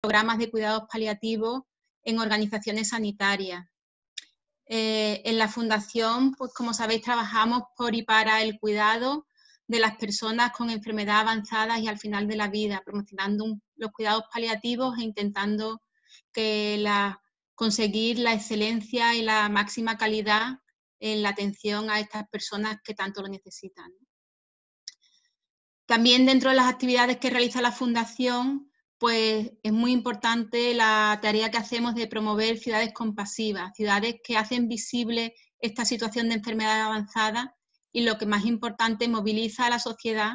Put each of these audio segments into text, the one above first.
programas de cuidados paliativos en organizaciones sanitarias. Eh, en la Fundación, pues como sabéis, trabajamos por y para el cuidado de las personas con enfermedad avanzada y al final de la vida, promocionando los cuidados paliativos e intentando conseguir la excelencia y la máxima calidad en la atención a estas personas que tanto lo necesitan. También dentro de las actividades que realiza la Fundación, pues es muy importante la tarea que hacemos de promover ciudades compasivas, ciudades que hacen visible esta situación de enfermedad avanzada y lo que más importante, moviliza a la sociedad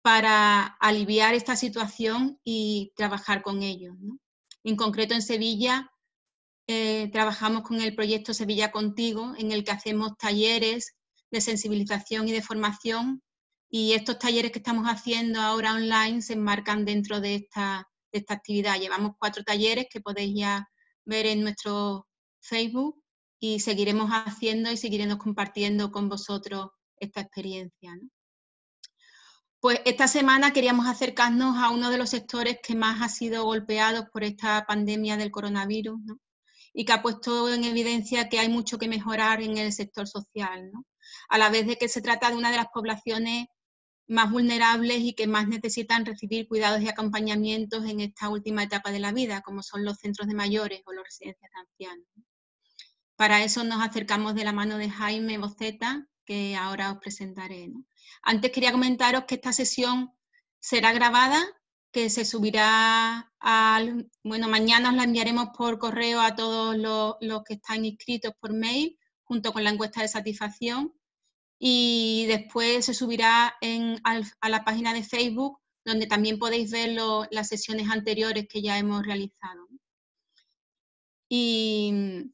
para aliviar esta situación y trabajar con ellos. En concreto, en Sevilla eh, trabajamos con el proyecto Sevilla Contigo, en el que hacemos talleres de sensibilización y de formación y estos talleres que estamos haciendo ahora online se enmarcan dentro de esta, actividad. Llevamos cuatro talleres que podéis ya ver en nuestro Facebook y seguiremos haciendo y seguiremos compartiendo con vosotros esta experiencia. Pues esta semana queríamos acercarnos a uno de los sectores que más ha sido golpeado por esta pandemia del coronavirus y que ha puesto en evidencia que hay mucho que mejorar en el sector social. A la vez de que se trata de una de las poblaciones más vulnerables y que más necesitan recibir cuidados y acompañamientos en esta última etapa de la vida, como son los centros de mayores o las residencias de ancianos. Para eso nos acercamos de la mano de Jaime Boceta, que ahora os presentaré. Antes quería comentaros que esta sesión será grabada, que se subirá al... Bueno, mañana os la enviaremos por correo a todos los, los que están inscritos por mail, junto con la encuesta de satisfacción y después se subirá a la página de Facebook donde también podéis ver las sesiones anteriores que ya hemos realizado. Y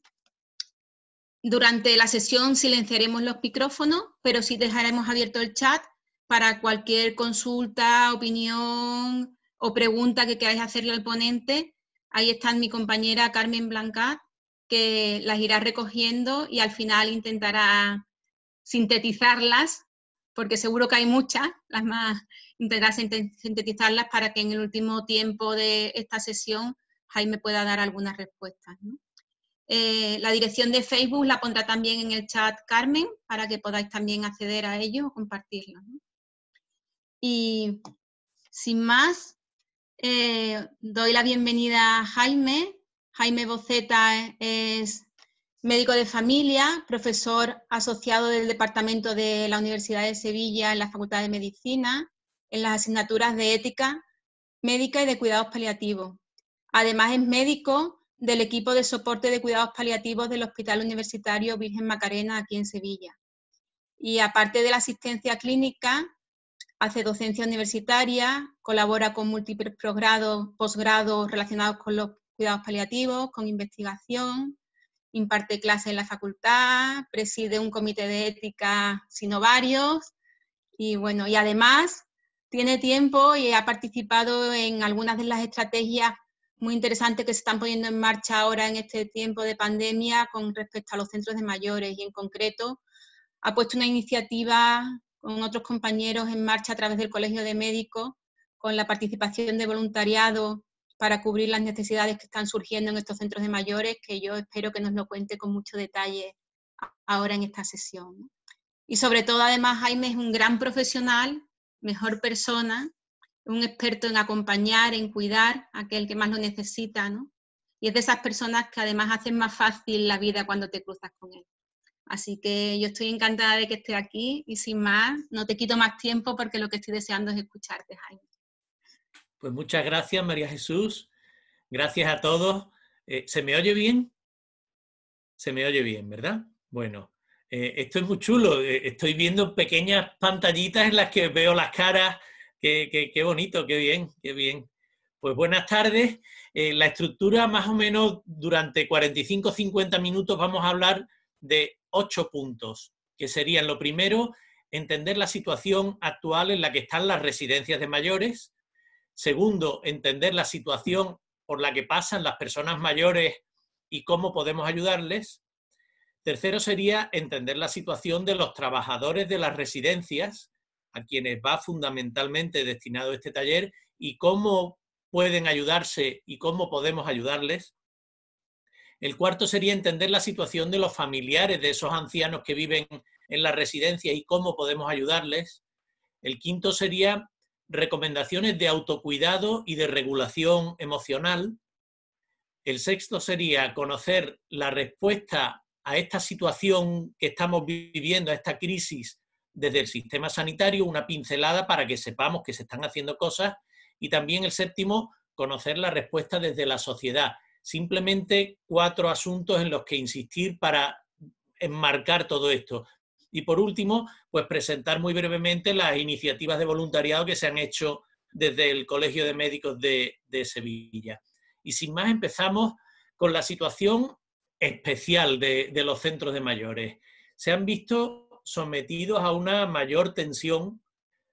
durante la sesión silenciaremos los micrófonos, pero sí dejaremos abierto el chat para cualquier consulta, opinión o pregunta que queráis hacerle al ponente. Ahí está mi compañera Carmen Blanca que las irá recogiendo y al final intentará sintetizarlas, porque seguro que hay muchas, las más, intentar sintetizarlas para que en el último tiempo de esta sesión Jaime pueda dar algunas respuestas. Eh, la dirección de Facebook la pondrá también en el chat Carmen para que podáis también acceder a ello o compartirlo. Y sin más, eh, doy la bienvenida a Jaime. Jaime Boceta es médico de familia, profesor asociado del Departamento de la Universidad de Sevilla en la Facultad de Medicina, en las asignaturas de ética médica y de cuidados paliativos. Además es médico del equipo de soporte de cuidados paliativos del Hospital Universitario Virgen Macarena aquí en Sevilla. Y aparte de la asistencia clínica, hace docencia universitaria, colabora con múltiples posgrados relacionados con los cuidados paliativos, con investigación, imparte clases en la facultad, preside un comité de ética sino varios, y bueno, y además tiene tiempo y ha participado en algunas de las estrategias muy interesantes que se están poniendo en marcha ahora en este tiempo de pandemia con respecto a los centros de mayores y en concreto ha puesto una iniciativa con otros compañeros en marcha a través del Colegio de Médicos con la participación de voluntariado para cubrir las necesidades que están surgiendo en estos centros de mayores, que yo espero que nos lo cuente con mucho detalle ahora en esta sesión. Y sobre todo, además, Jaime es un gran profesional, mejor persona, un experto en acompañar, en cuidar a aquel que más lo necesita, ¿no? Y es de esas personas que además hacen más fácil la vida cuando te cruzas con él. Así que yo estoy encantada de que esté aquí y sin más, no te quito más tiempo porque lo que estoy deseando es escucharte, Jaime. Pues muchas gracias, María Jesús. Gracias a todos. Eh, ¿Se me oye bien? Se me oye bien, ¿verdad? Bueno, eh, esto es muy chulo. Eh, estoy viendo pequeñas pantallitas en las que veo las caras. Qué, qué bonito, qué bien, qué bien. Pues buenas tardes. la estructura, más o menos, durante 45-50 minutos vamos a hablar de ocho puntos, que serían lo primero, entender la situación actual en la que están las residencias de mayores. Segundo, entender la situación por la que pasan las personas mayores y cómo podemos ayudarles. Tercero sería entender la situación de los trabajadores de las residencias, a quienes va fundamentalmente destinado este taller, y cómo pueden ayudarse y cómo podemos ayudarles. El cuarto sería entender la situación de los familiares de esos ancianos que viven en la residencia y cómo podemos ayudarles. El quinto sería recomendaciones de autocuidado y de regulación emocional. El sexto sería conocer la respuesta a esta situación que estamos viviendo, a esta crisis desde el sistema sanitario, una pincelada para que sepamos que se están haciendo cosas. Y también el séptimo, conocer la respuesta desde la sociedad. Simplemente cuatro asuntos en los que insistir para enmarcar todo esto. Y por último, pues presentar muy brevemente las iniciativas de voluntariado que se han hecho desde el Colegio de Médicos de, Sevilla. Y sin más, empezamos con la situación especial de, los centros de mayores. Se han visto sometidos a una mayor tensión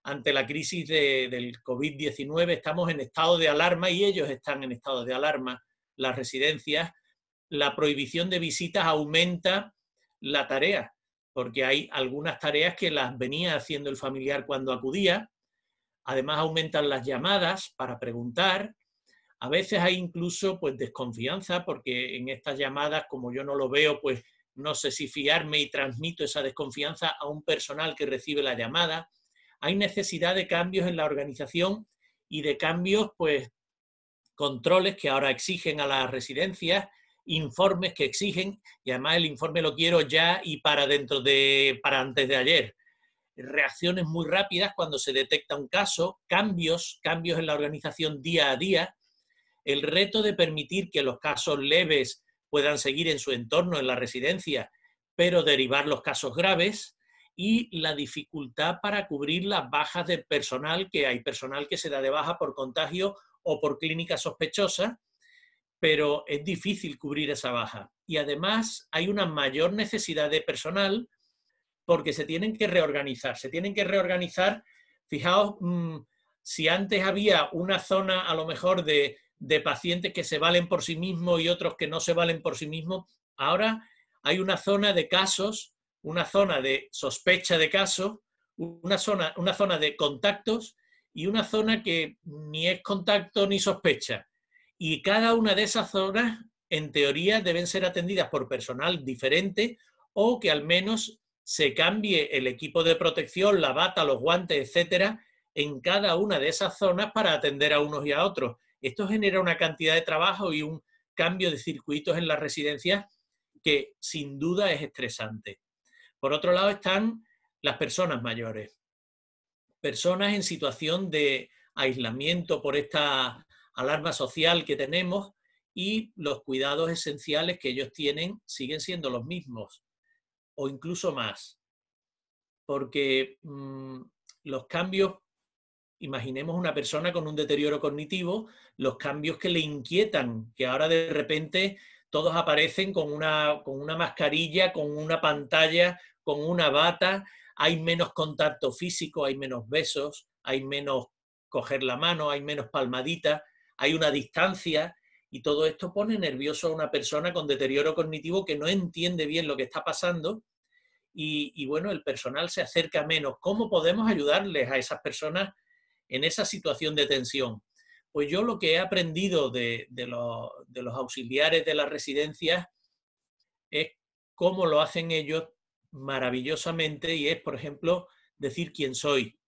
ante la crisis del COVID-19. Estamos en estado de alarma y ellos están en estado de alarma, las residencias. La prohibición de visitas aumenta la tarea porque hay algunas tareas que las venía haciendo el familiar cuando acudía. Además aumentan las llamadas para preguntar. A veces hay incluso pues desconfianza porque en estas llamadas como yo no lo veo pues no sé si fiarme y transmito esa desconfianza a un personal que recibe la llamada. Hay necesidad de cambios en la organización y de cambios pues controles que ahora exigen a las residencias informes que exigen, y además el informe lo quiero ya y para dentro de, para antes de ayer. Reacciones muy rápidas cuando se detecta un caso, cambios, cambios en la organización día a día, el reto de permitir que los casos leves puedan seguir en su entorno, en la residencia, pero derivar los casos graves y la dificultad para cubrir las bajas de personal, que hay personal que se da de baja por contagio o por clínica sospechosa, pero es difícil cubrir esa baja. Y además hay una mayor necesidad de personal porque se tienen que reorganizar, se tienen que reorganizar, fijaos, mm, si antes había una zona a lo mejor de, pacientes que se valen por sí mismos y otros que no se valen por sí mismos, ahora hay una zona de casos, una zona de sospecha de casos, una zona de contactos y una zona que ni es contacto ni sospecha y cada una de esas zonas, en teoría, deben ser atendidas por personal diferente o que al menos se cambie el equipo de protección, la bata, los guantes, etcétera, en cada una de esas zonas para atender a unos y a otros. Esto genera una cantidad de trabajo y un cambio de circuitos en las residencias que sin duda es estresante. Por otro lado están las personas mayores, personas en situación de aislamiento por esta alarma social que tenemos y los cuidados esenciales que ellos tienen siguen siendo los mismos o incluso más. Porque mm, los cambios, imaginemos una persona con un deterioro cognitivo, los cambios que le inquietan, que ahora de repente todos aparecen con una, con una mascarilla, con una pantalla, con una bata, hay menos contacto físico, hay menos besos, hay menos coger la mano, hay menos palmaditas, hay una distancia y todo esto pone nervioso a una persona con deterioro cognitivo que no entiende bien lo que está pasando y, bueno, el personal se acerca menos. ¿Cómo podemos ayudarles a esas personas en esa situación de tensión? Pues yo lo que he aprendido de, los, de los auxiliares de las residencias es cómo lo hacen ellos maravillosamente y es, por ejemplo, decir quién soy.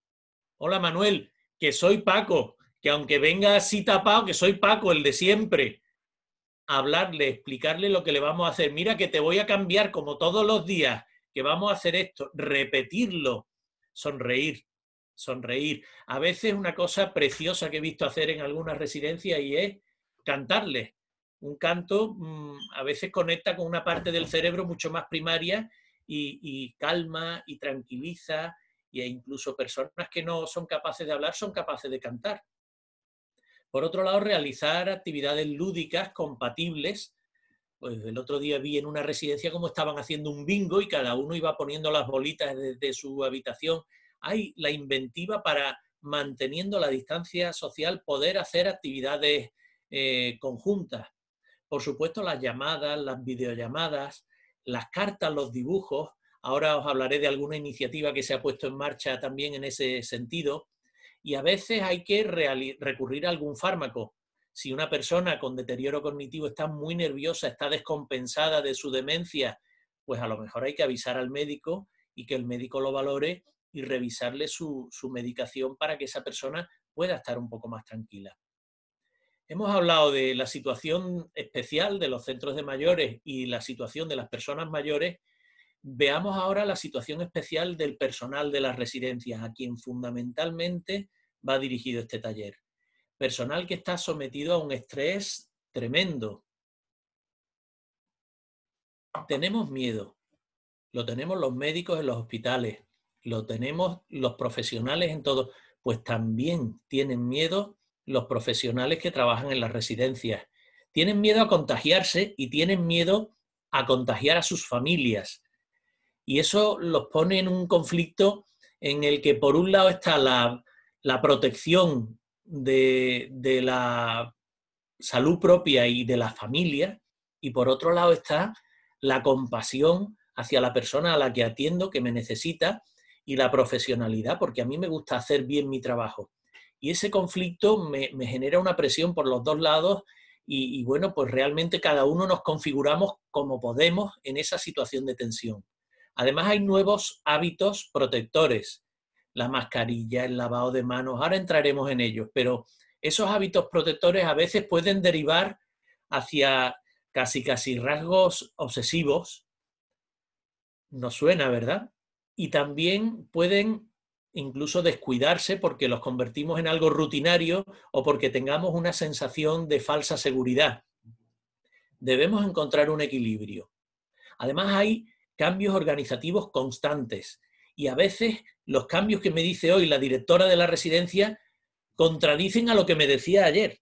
Hola Manuel, que soy Paco que aunque venga así tapado, que soy Paco, el de siempre, hablarle, explicarle lo que le vamos a hacer. Mira que te voy a cambiar como todos los días, que vamos a hacer esto, repetirlo, sonreír, sonreír. A veces una cosa preciosa que he visto hacer en algunas residencias y es cantarle. Un canto mm, a veces conecta con una parte del cerebro mucho más primaria y, calma y tranquiliza y e incluso personas que no son capaces de hablar son capaces de cantar. Por otro lado, realizar actividades lúdicas compatibles. Pues el otro día vi en una residencia cómo estaban haciendo un bingo y cada uno iba poniendo las bolitas desde su habitación. Hay la inventiva para, manteniendo la distancia social, poder hacer actividades eh, conjuntas. Por supuesto, las llamadas, las videollamadas, las cartas, los dibujos. Ahora os hablaré de alguna iniciativa que se ha puesto en marcha también en ese sentido y a veces hay que recurrir a algún fármaco. Si una persona con deterioro cognitivo está muy nerviosa, está descompensada de su demencia, pues a lo mejor hay que avisar al médico y que el médico lo valore y revisarle su, su medicación para que esa persona pueda estar un poco más tranquila. Hemos hablado de la situación especial de los centros de mayores y la situación de las personas mayores. Veamos ahora la situación especial del personal de las residencias, a quien fundamentalmente va dirigido este taller. Personal que está sometido a un estrés tremendo. Tenemos miedo. Lo tenemos los médicos en los hospitales, lo tenemos los profesionales en todo. Pues también tienen miedo los profesionales que trabajan en las residencias. Tienen miedo a contagiarse y tienen miedo a contagiar a sus familias. Y eso los pone en un conflicto en el que por un lado está la, la protección de, la salud propia y de la familia, y por otro lado está la compasión hacia la persona a la que atiendo, que me necesita, y la profesionalidad, porque a mí me gusta hacer bien mi trabajo. Y ese conflicto me, genera una presión por los dos lados y, y, bueno, pues realmente cada uno nos configuramos como podemos en esa situación de tensión. Además hay nuevos hábitos protectores la mascarilla, el lavado de manos, ahora entraremos en ellos, pero esos hábitos protectores a veces pueden derivar hacia casi casi rasgos obsesivos. nos suena, ¿verdad? Y también pueden incluso descuidarse porque los convertimos en algo rutinario o porque tengamos una sensación de falsa seguridad. Debemos encontrar un equilibrio. Además hay cambios organizativos constantes y a veces los cambios que me dice hoy la directora de la residencia contradicen a lo que me decía ayer.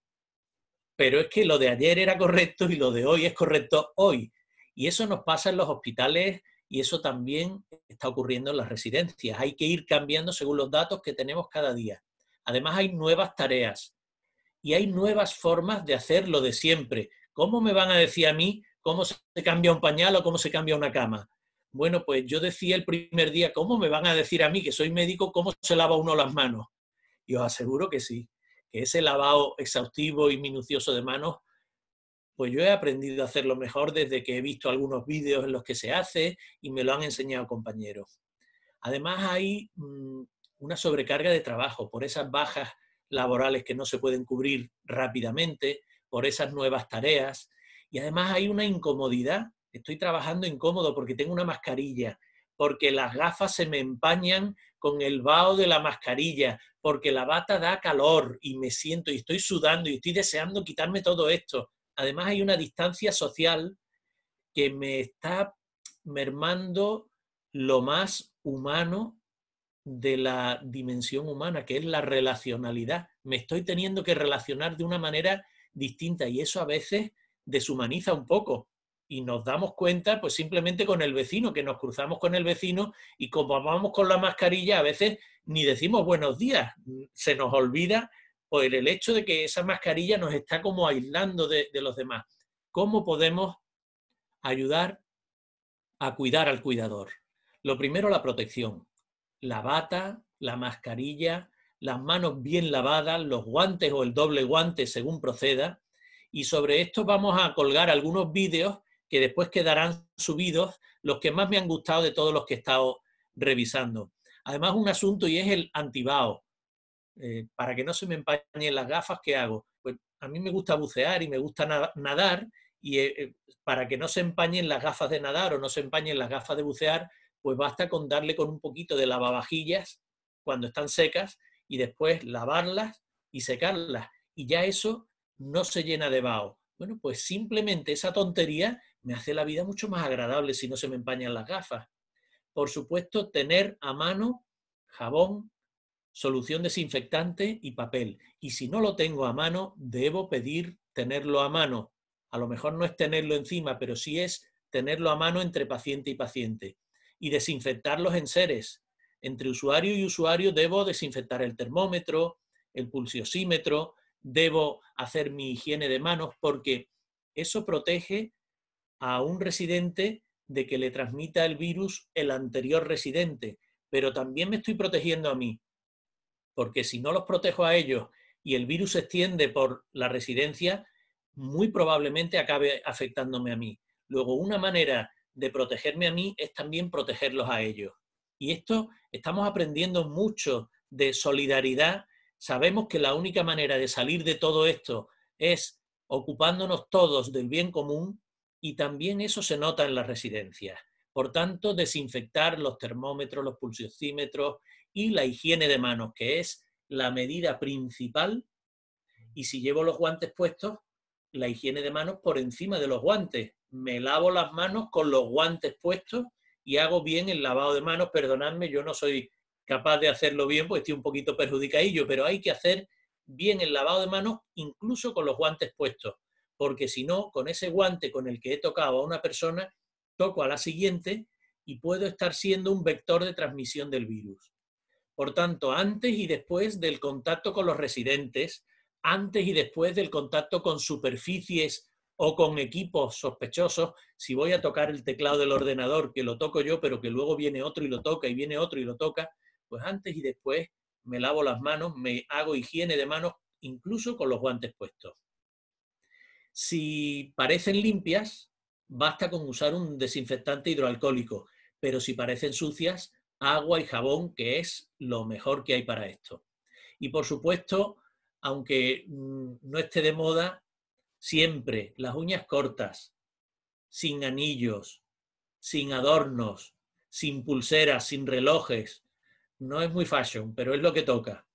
Pero es que lo de ayer era correcto y lo de hoy es correcto hoy. Y eso nos pasa en los hospitales y eso también está ocurriendo en las residencias. Hay que ir cambiando según los datos que tenemos cada día. Además hay nuevas tareas y hay nuevas formas de hacer lo de siempre. ¿Cómo me van a decir a mí cómo se cambia un pañal o cómo se cambia una cama? Bueno, pues yo decía el primer día, ¿cómo me van a decir a mí que soy médico cómo se lava uno las manos? Y os aseguro que sí, que ese lavado exhaustivo y minucioso de manos, pues yo he aprendido a hacerlo mejor desde que he visto algunos vídeos en los que se hace y me lo han enseñado compañeros. Además hay mm, una sobrecarga de trabajo por esas bajas laborales que no se pueden cubrir rápidamente, por esas nuevas tareas y además hay una incomodidad estoy trabajando incómodo porque tengo una mascarilla, porque las gafas se me empañan con el vaho de la mascarilla, porque la bata da calor y me siento y estoy sudando y estoy deseando quitarme todo esto. Además hay una distancia social que me está mermando lo más humano de la dimensión humana, que es la relacionalidad. Me estoy teniendo que relacionar de una manera distinta y eso a veces deshumaniza un poco y nos damos cuenta pues simplemente con el vecino, que nos cruzamos con el vecino y como vamos con la mascarilla a veces ni decimos buenos días, se nos olvida por el hecho de que esa mascarilla nos está como aislando de los demás. ¿Cómo podemos ayudar a cuidar al cuidador? Lo primero, la protección. La bata, la mascarilla, las manos bien lavadas, los guantes o el doble guante según proceda. Y sobre esto vamos a colgar algunos vídeos que después quedarán subidos los que más me han gustado de todos los que he estado revisando. Además, un asunto y es el antibao. Eh, para que no se me empañen las gafas, ¿qué hago? Pues a mí me gusta bucear y me gusta nadar y eh, eh, para que no se empañen las gafas de nadar o no se empañen las gafas de bucear, pues basta con darle con un poquito de lavavajillas cuando están secas y después lavarlas y secarlas. Y ya eso no se llena de bao. Bueno, pues simplemente esa tontería me hace la vida mucho más agradable si no se me empañan las gafas. Por supuesto, tener a mano jabón, solución desinfectante y papel. Y si no lo tengo a mano, debo pedir tenerlo a mano. A lo mejor no es tenerlo encima, pero sí es tenerlo a mano entre paciente y paciente. Y desinfectar los enseres. Entre usuario y usuario debo desinfectar el termómetro, el pulsiosímetro, debo hacer mi higiene de manos porque eso protege a un residente de que le transmita el virus el anterior residente, pero también me estoy protegiendo a mí, porque si no los protejo a ellos y el virus se extiende por la residencia, muy probablemente acabe afectándome a mí. Luego, una manera de protegerme a mí es también protegerlos a ellos. Y esto estamos aprendiendo mucho de solidaridad. Sabemos que la única manera de salir de todo esto es ocupándonos todos del bien común, y también eso se nota en las residencias. Por tanto, desinfectar los termómetros, los pulsiocímetros y la higiene de manos, que es la medida principal. Y si llevo los guantes puestos, la higiene de manos por encima de los guantes. Me lavo las manos con los guantes puestos y hago bien el lavado de manos. Perdonadme, yo no soy capaz de hacerlo bien porque estoy un poquito perjudicadillo, pero hay que hacer bien el lavado de manos incluso con los guantes puestos porque si no, con ese guante con el que he tocado a una persona, toco a la siguiente y puedo estar siendo un vector de transmisión del virus. Por tanto, antes y después del contacto con los residentes, antes y después del contacto con superficies o con equipos sospechosos, si voy a tocar el teclado del ordenador, que lo toco yo, pero que luego viene otro y lo toca y viene otro y lo toca, pues antes y después me lavo las manos, me hago higiene de manos, incluso con los guantes puestos. Si parecen limpias, basta con usar un desinfectante hidroalcohólico, pero si parecen sucias, agua y jabón, que es lo mejor que hay para esto. Y por supuesto, aunque mm, no esté de moda, siempre las uñas cortas, sin anillos, sin adornos, sin pulseras, sin relojes. No es muy fashion, pero es lo que toca.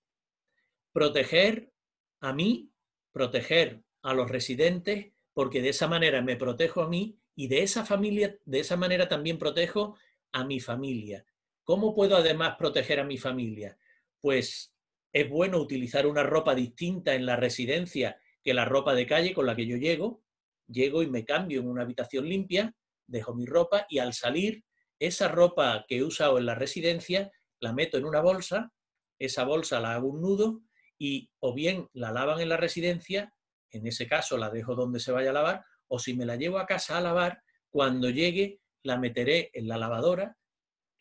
Proteger a mí, proteger a los residentes, porque de esa manera me protejo a mí y de esa familia, de esa manera también protejo a mi familia. ¿Cómo puedo además proteger a mi familia? Pues es bueno utilizar una ropa distinta en la residencia que la ropa de calle con la que yo llego. Llego y me cambio en una habitación limpia, dejo mi ropa y al salir, esa ropa que he usado en la residencia la meto en una bolsa, esa bolsa la hago un nudo y o bien la lavan en la residencia en ese caso la dejo donde se vaya a lavar, o si me la llevo a casa a lavar, cuando llegue la meteré en la lavadora,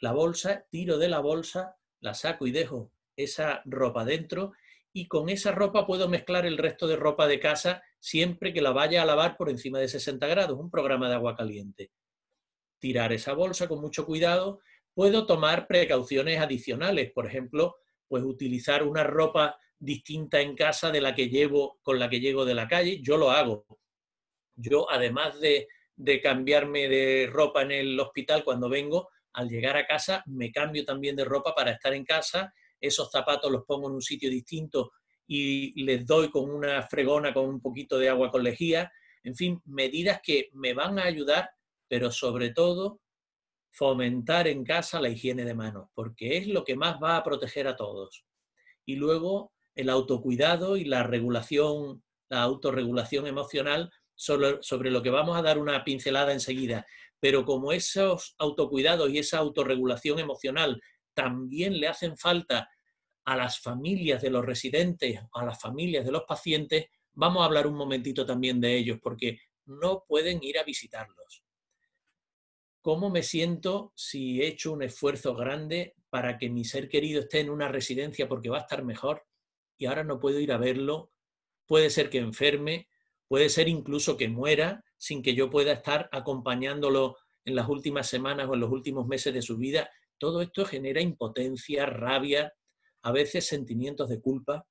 la bolsa, tiro de la bolsa, la saco y dejo esa ropa dentro y con esa ropa puedo mezclar el resto de ropa de casa siempre que la vaya a lavar por encima de 60 grados, un programa de agua caliente. Tirar esa bolsa con mucho cuidado. Puedo tomar precauciones adicionales, por ejemplo, pues utilizar una ropa distinta en casa de la que llevo, con la que llego de la calle, yo lo hago. Yo, además de, cambiarme de ropa en el hospital cuando vengo, al llegar a casa me cambio también de ropa para estar en casa, esos zapatos los pongo en un sitio distinto y les doy con una fregona, con un poquito de agua con lejía, en fin, medidas que me van a ayudar, pero sobre todo fomentar en casa la higiene de manos, porque es lo que más va a proteger a todos. Y luego el autocuidado y la regulación, la autorregulación emocional, sobre lo que vamos a dar una pincelada enseguida. Pero como esos autocuidados y esa autorregulación emocional también le hacen falta a las familias de los residentes, a las familias de los pacientes, vamos a hablar un momentito también de ellos, porque no pueden ir a visitarlos. ¿Cómo me siento si he hecho un esfuerzo grande para que mi ser querido esté en una residencia porque va a estar mejor? y ahora no puedo ir a verlo, puede ser que enferme, puede ser incluso que muera sin que yo pueda estar acompañándolo en las últimas semanas o en los últimos meses de su vida. Todo esto genera impotencia, rabia, a veces sentimientos de culpa.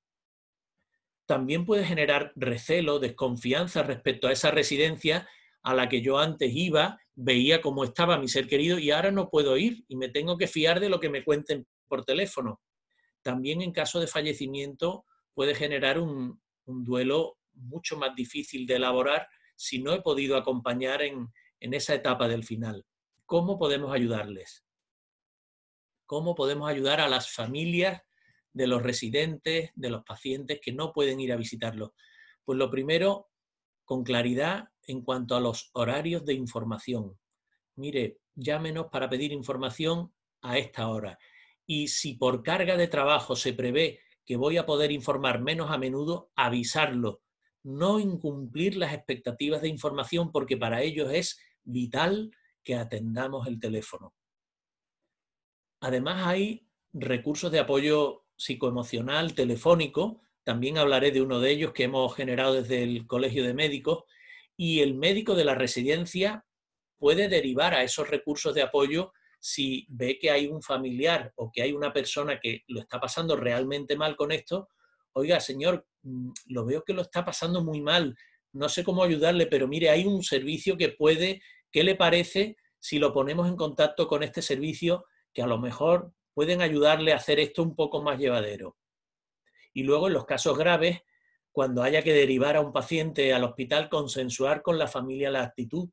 También puede generar recelo, desconfianza respecto a esa residencia a la que yo antes iba, veía cómo estaba mi ser querido y ahora no puedo ir y me tengo que fiar de lo que me cuenten por teléfono también en caso de fallecimiento puede generar un, duelo mucho más difícil de elaborar si no he podido acompañar en esa etapa del final. ¿Cómo podemos ayudarles? ¿Cómo podemos ayudar a las familias de los residentes, de los pacientes que no pueden ir a visitarlos? Pues lo primero, con claridad en cuanto a los horarios de información. Mire, llámenos para pedir información a esta hora y si por carga de trabajo se prevé que voy a poder informar menos a menudo, avisarlo. No incumplir las expectativas de información porque para ellos es vital que atendamos el teléfono. Además hay recursos de apoyo psicoemocional telefónico, también hablaré de uno de ellos que hemos generado desde el Colegio de Médicos, y el médico de la residencia puede derivar a esos recursos de apoyo si ve que hay un familiar o que hay una persona que lo está pasando realmente mal con esto, oiga, señor, mm, lo veo que lo está pasando muy mal, no sé cómo ayudarle, pero mire, hay un servicio que puede, ¿qué le parece si lo ponemos en contacto con este servicio que a lo mejor pueden ayudarle a hacer esto un poco más llevadero? Y luego, en los casos graves, cuando haya que derivar a un paciente al hospital, consensuar con la familia la actitud.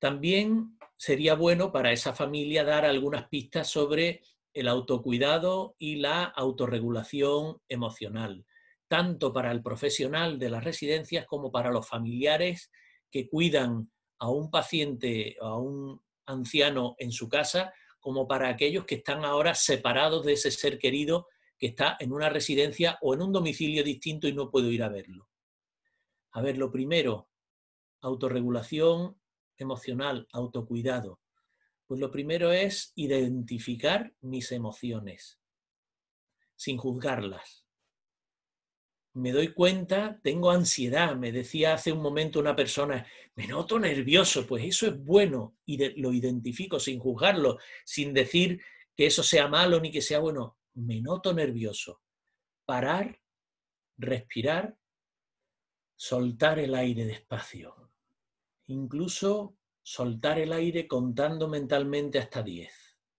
También sería bueno para esa familia dar algunas pistas sobre el autocuidado y la autorregulación emocional, tanto para el profesional de las residencias como para los familiares que cuidan a un paciente, o a un anciano en su casa, como para aquellos que están ahora separados de ese ser querido que está en una residencia o en un domicilio distinto y no puedo ir a verlo. A ver, lo primero, autorregulación emocional, autocuidado? Pues lo primero es identificar mis emociones sin juzgarlas. Me doy cuenta, tengo ansiedad, me decía hace un momento una persona, me noto nervioso, pues eso es bueno y lo identifico sin juzgarlo, sin decir que eso sea malo ni que sea bueno, me noto nervioso. Parar, respirar, soltar el aire despacio incluso soltar el aire contando mentalmente hasta 10.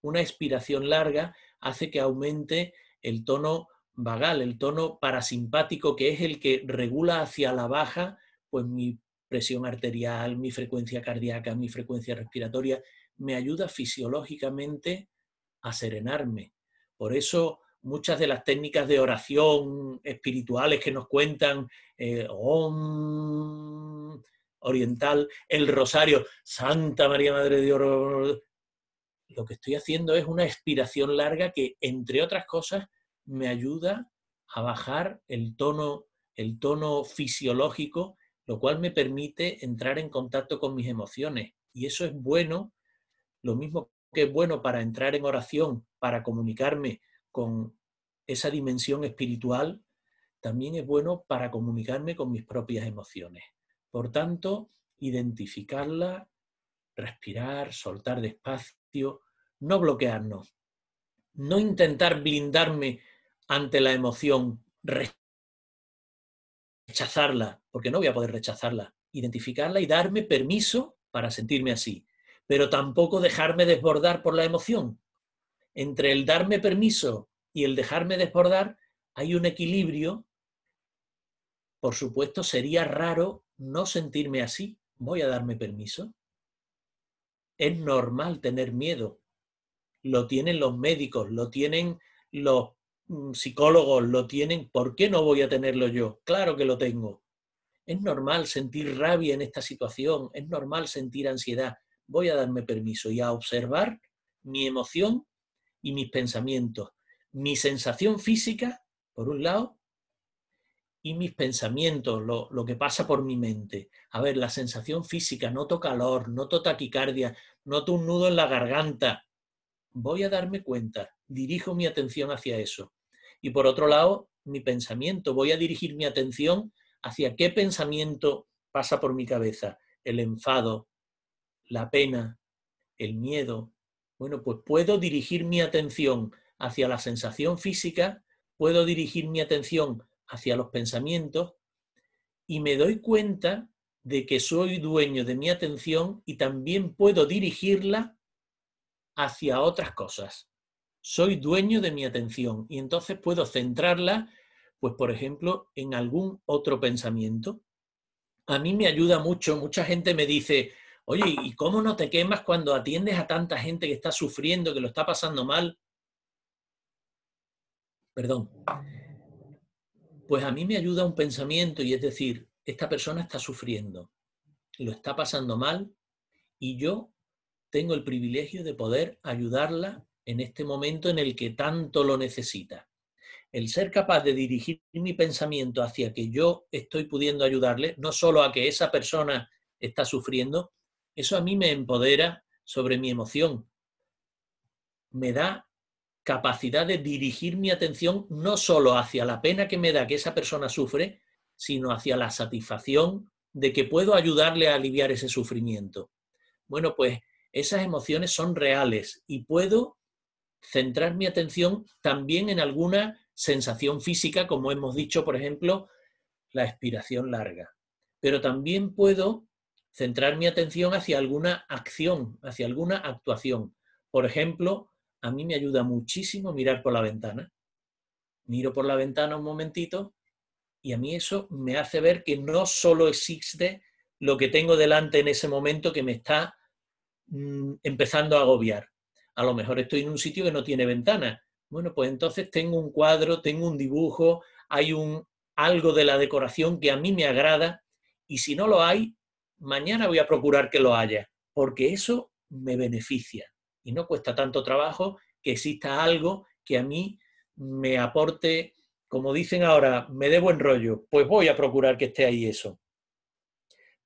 Una expiración larga hace que aumente el tono vagal, el tono parasimpático, que es el que regula hacia la baja pues mi presión arterial, mi frecuencia cardíaca, mi frecuencia respiratoria, me ayuda fisiológicamente a serenarme. Por eso muchas de las técnicas de oración espirituales que nos cuentan, eh, oriental, el rosario, Santa María Madre de Dios. Lo que estoy haciendo es una expiración larga que, entre otras cosas, me ayuda a bajar el tono, el tono fisiológico, lo cual me permite entrar en contacto con mis emociones. Y eso es bueno, lo mismo que es bueno para entrar en oración, para comunicarme con esa dimensión espiritual, también es bueno para comunicarme con mis propias emociones. Por tanto, identificarla, respirar, soltar despacio, no bloquearnos, no intentar blindarme ante la emoción, rechazarla, porque no voy a poder rechazarla, identificarla y darme permiso para sentirme así, pero tampoco dejarme desbordar por la emoción. Entre el darme permiso y el dejarme desbordar hay un equilibrio. Por supuesto, sería raro no sentirme así, voy a darme permiso. Es normal tener miedo. Lo tienen los médicos, lo tienen los mm, psicólogos, lo tienen. ¿Por qué no voy a tenerlo yo? Claro que lo tengo. Es normal sentir rabia en esta situación, es normal sentir ansiedad. Voy a darme permiso y a observar mi emoción y mis pensamientos, mi sensación física, por un lado, y mis pensamientos, lo, lo, que pasa por mi mente. A ver, la sensación física, noto calor, noto taquicardia, noto un nudo en la garganta. Voy a darme cuenta, dirijo mi atención hacia eso. Y por otro lado, mi pensamiento, voy a dirigir mi atención hacia qué pensamiento pasa por mi cabeza. El enfado, la pena, el miedo. Bueno, pues puedo dirigir mi atención hacia la sensación física, puedo dirigir mi atención hacia los pensamientos y me doy cuenta de que soy dueño de mi atención y también puedo dirigirla hacia otras cosas. Soy dueño de mi atención y entonces puedo centrarla, pues por ejemplo, en algún otro pensamiento. A mí me ayuda mucho, mucha gente me dice, oye, ¿y cómo no te quemas cuando atiendes a tanta gente que está sufriendo, que lo está pasando mal? Perdón. Pues a mí me ayuda un pensamiento y es decir, esta persona está sufriendo, lo está pasando mal y yo tengo el privilegio de poder ayudarla en este momento en el que tanto lo necesita. El ser capaz de dirigir mi pensamiento hacia que yo estoy pudiendo ayudarle, no solo a que esa persona está sufriendo, eso a mí me empodera sobre mi emoción. Me da capacidad de dirigir mi atención no solo hacia la pena que me da que esa persona sufre, sino hacia la satisfacción de que puedo ayudarle a aliviar ese sufrimiento. Bueno, pues esas emociones son reales y puedo centrar mi atención también en alguna sensación física, como hemos dicho, por ejemplo, la expiración larga. Pero también puedo centrar mi atención hacia alguna acción, hacia alguna actuación. Por ejemplo, a mí me ayuda muchísimo mirar por la ventana. Miro por la ventana un momentito y a mí eso me hace ver que no solo existe lo que tengo delante en ese momento que me está mm, empezando a agobiar. A lo mejor estoy en un sitio que no tiene ventana. Bueno, pues entonces tengo un cuadro, tengo un dibujo, hay un algo de la decoración que a mí me agrada y si no lo hay, mañana voy a procurar que lo haya, porque eso me beneficia y no cuesta tanto trabajo que exista algo que a mí me aporte, como dicen ahora, me dé buen rollo, pues voy a procurar que esté ahí eso.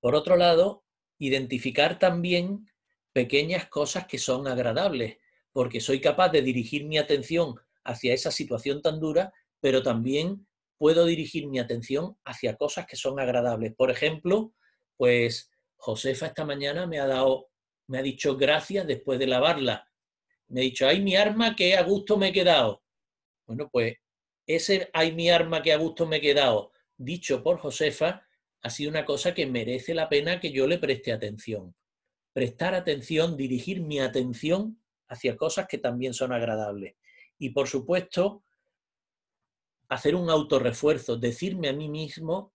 Por otro lado, identificar también pequeñas cosas que son agradables, porque soy capaz de dirigir mi atención hacia esa situación tan dura, pero también puedo dirigir mi atención hacia cosas que son agradables. Por ejemplo, pues Josefa esta mañana me ha dado me ha dicho gracias después de lavarla. Me ha dicho, ay, mi arma que a gusto me he quedado. Bueno, pues ese ay, mi arma que a gusto me he quedado, dicho por Josefa, ha sido una cosa que merece la pena que yo le preste atención. Prestar atención, dirigir mi atención hacia cosas que también son agradables. Y por supuesto, hacer un autorrefuerzo, decirme a mí mismo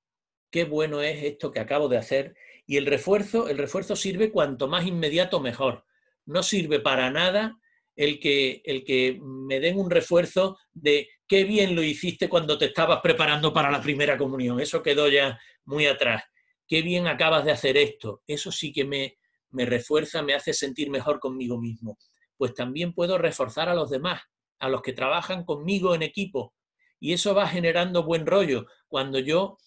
qué bueno es esto que acabo de hacer y el refuerzo, el refuerzo sirve cuanto más inmediato mejor. No sirve para nada el que, el que me den un refuerzo de qué bien lo hiciste cuando te estabas preparando para la primera comunión. Eso quedó ya muy atrás. Qué bien acabas de hacer esto. Eso sí que me, me refuerza, me hace sentir mejor conmigo mismo. Pues también puedo reforzar a los demás, a los que trabajan conmigo en equipo. Y eso va generando buen rollo. Cuando yo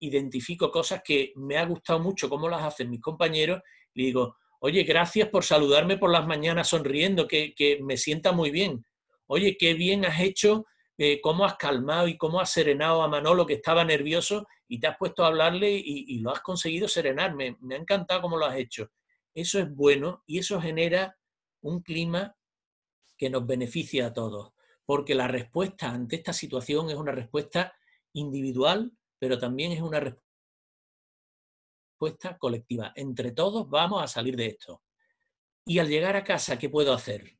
identifico cosas que me ha gustado mucho cómo las hacen mis compañeros y digo, oye, gracias por saludarme por las mañanas sonriendo, que, me sienta muy bien. Oye, qué bien has hecho, eh, cómo has calmado y cómo has serenado a Manolo que estaba nervioso y te has puesto a hablarle y, lo has conseguido serenar. me ha encantado cómo lo has hecho. Eso es bueno y eso genera un clima que nos beneficia a todos, porque la respuesta ante esta situación es una respuesta individual pero también es una respuesta colectiva. Entre todos vamos a salir de esto. Y al llegar a casa, ¿qué puedo hacer?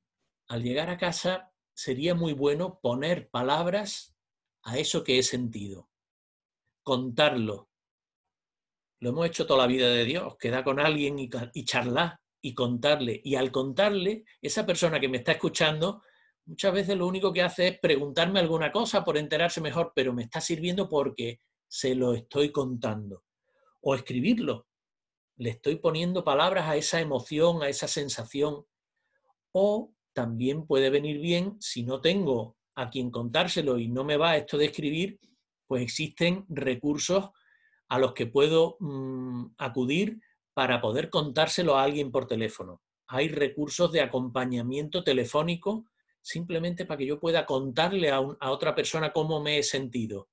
Al llegar a casa sería muy bueno poner palabras a eso que he sentido, contarlo. Lo hemos hecho toda la vida de Dios, quedar con alguien y, y charlar y contarle. Y al contarle, esa persona que me está escuchando muchas veces lo único que hace es preguntarme alguna cosa por enterarse mejor, pero me está sirviendo porque se lo estoy contando. O escribirlo, le estoy poniendo palabras a esa emoción, a esa sensación. O también puede venir bien si no tengo a quien contárselo y no me va esto de escribir, pues existen recursos a los que puedo mm, acudir para poder contárselo a alguien por teléfono. Hay recursos de acompañamiento telefónico simplemente para que yo pueda contarle a otra persona cómo me he sentido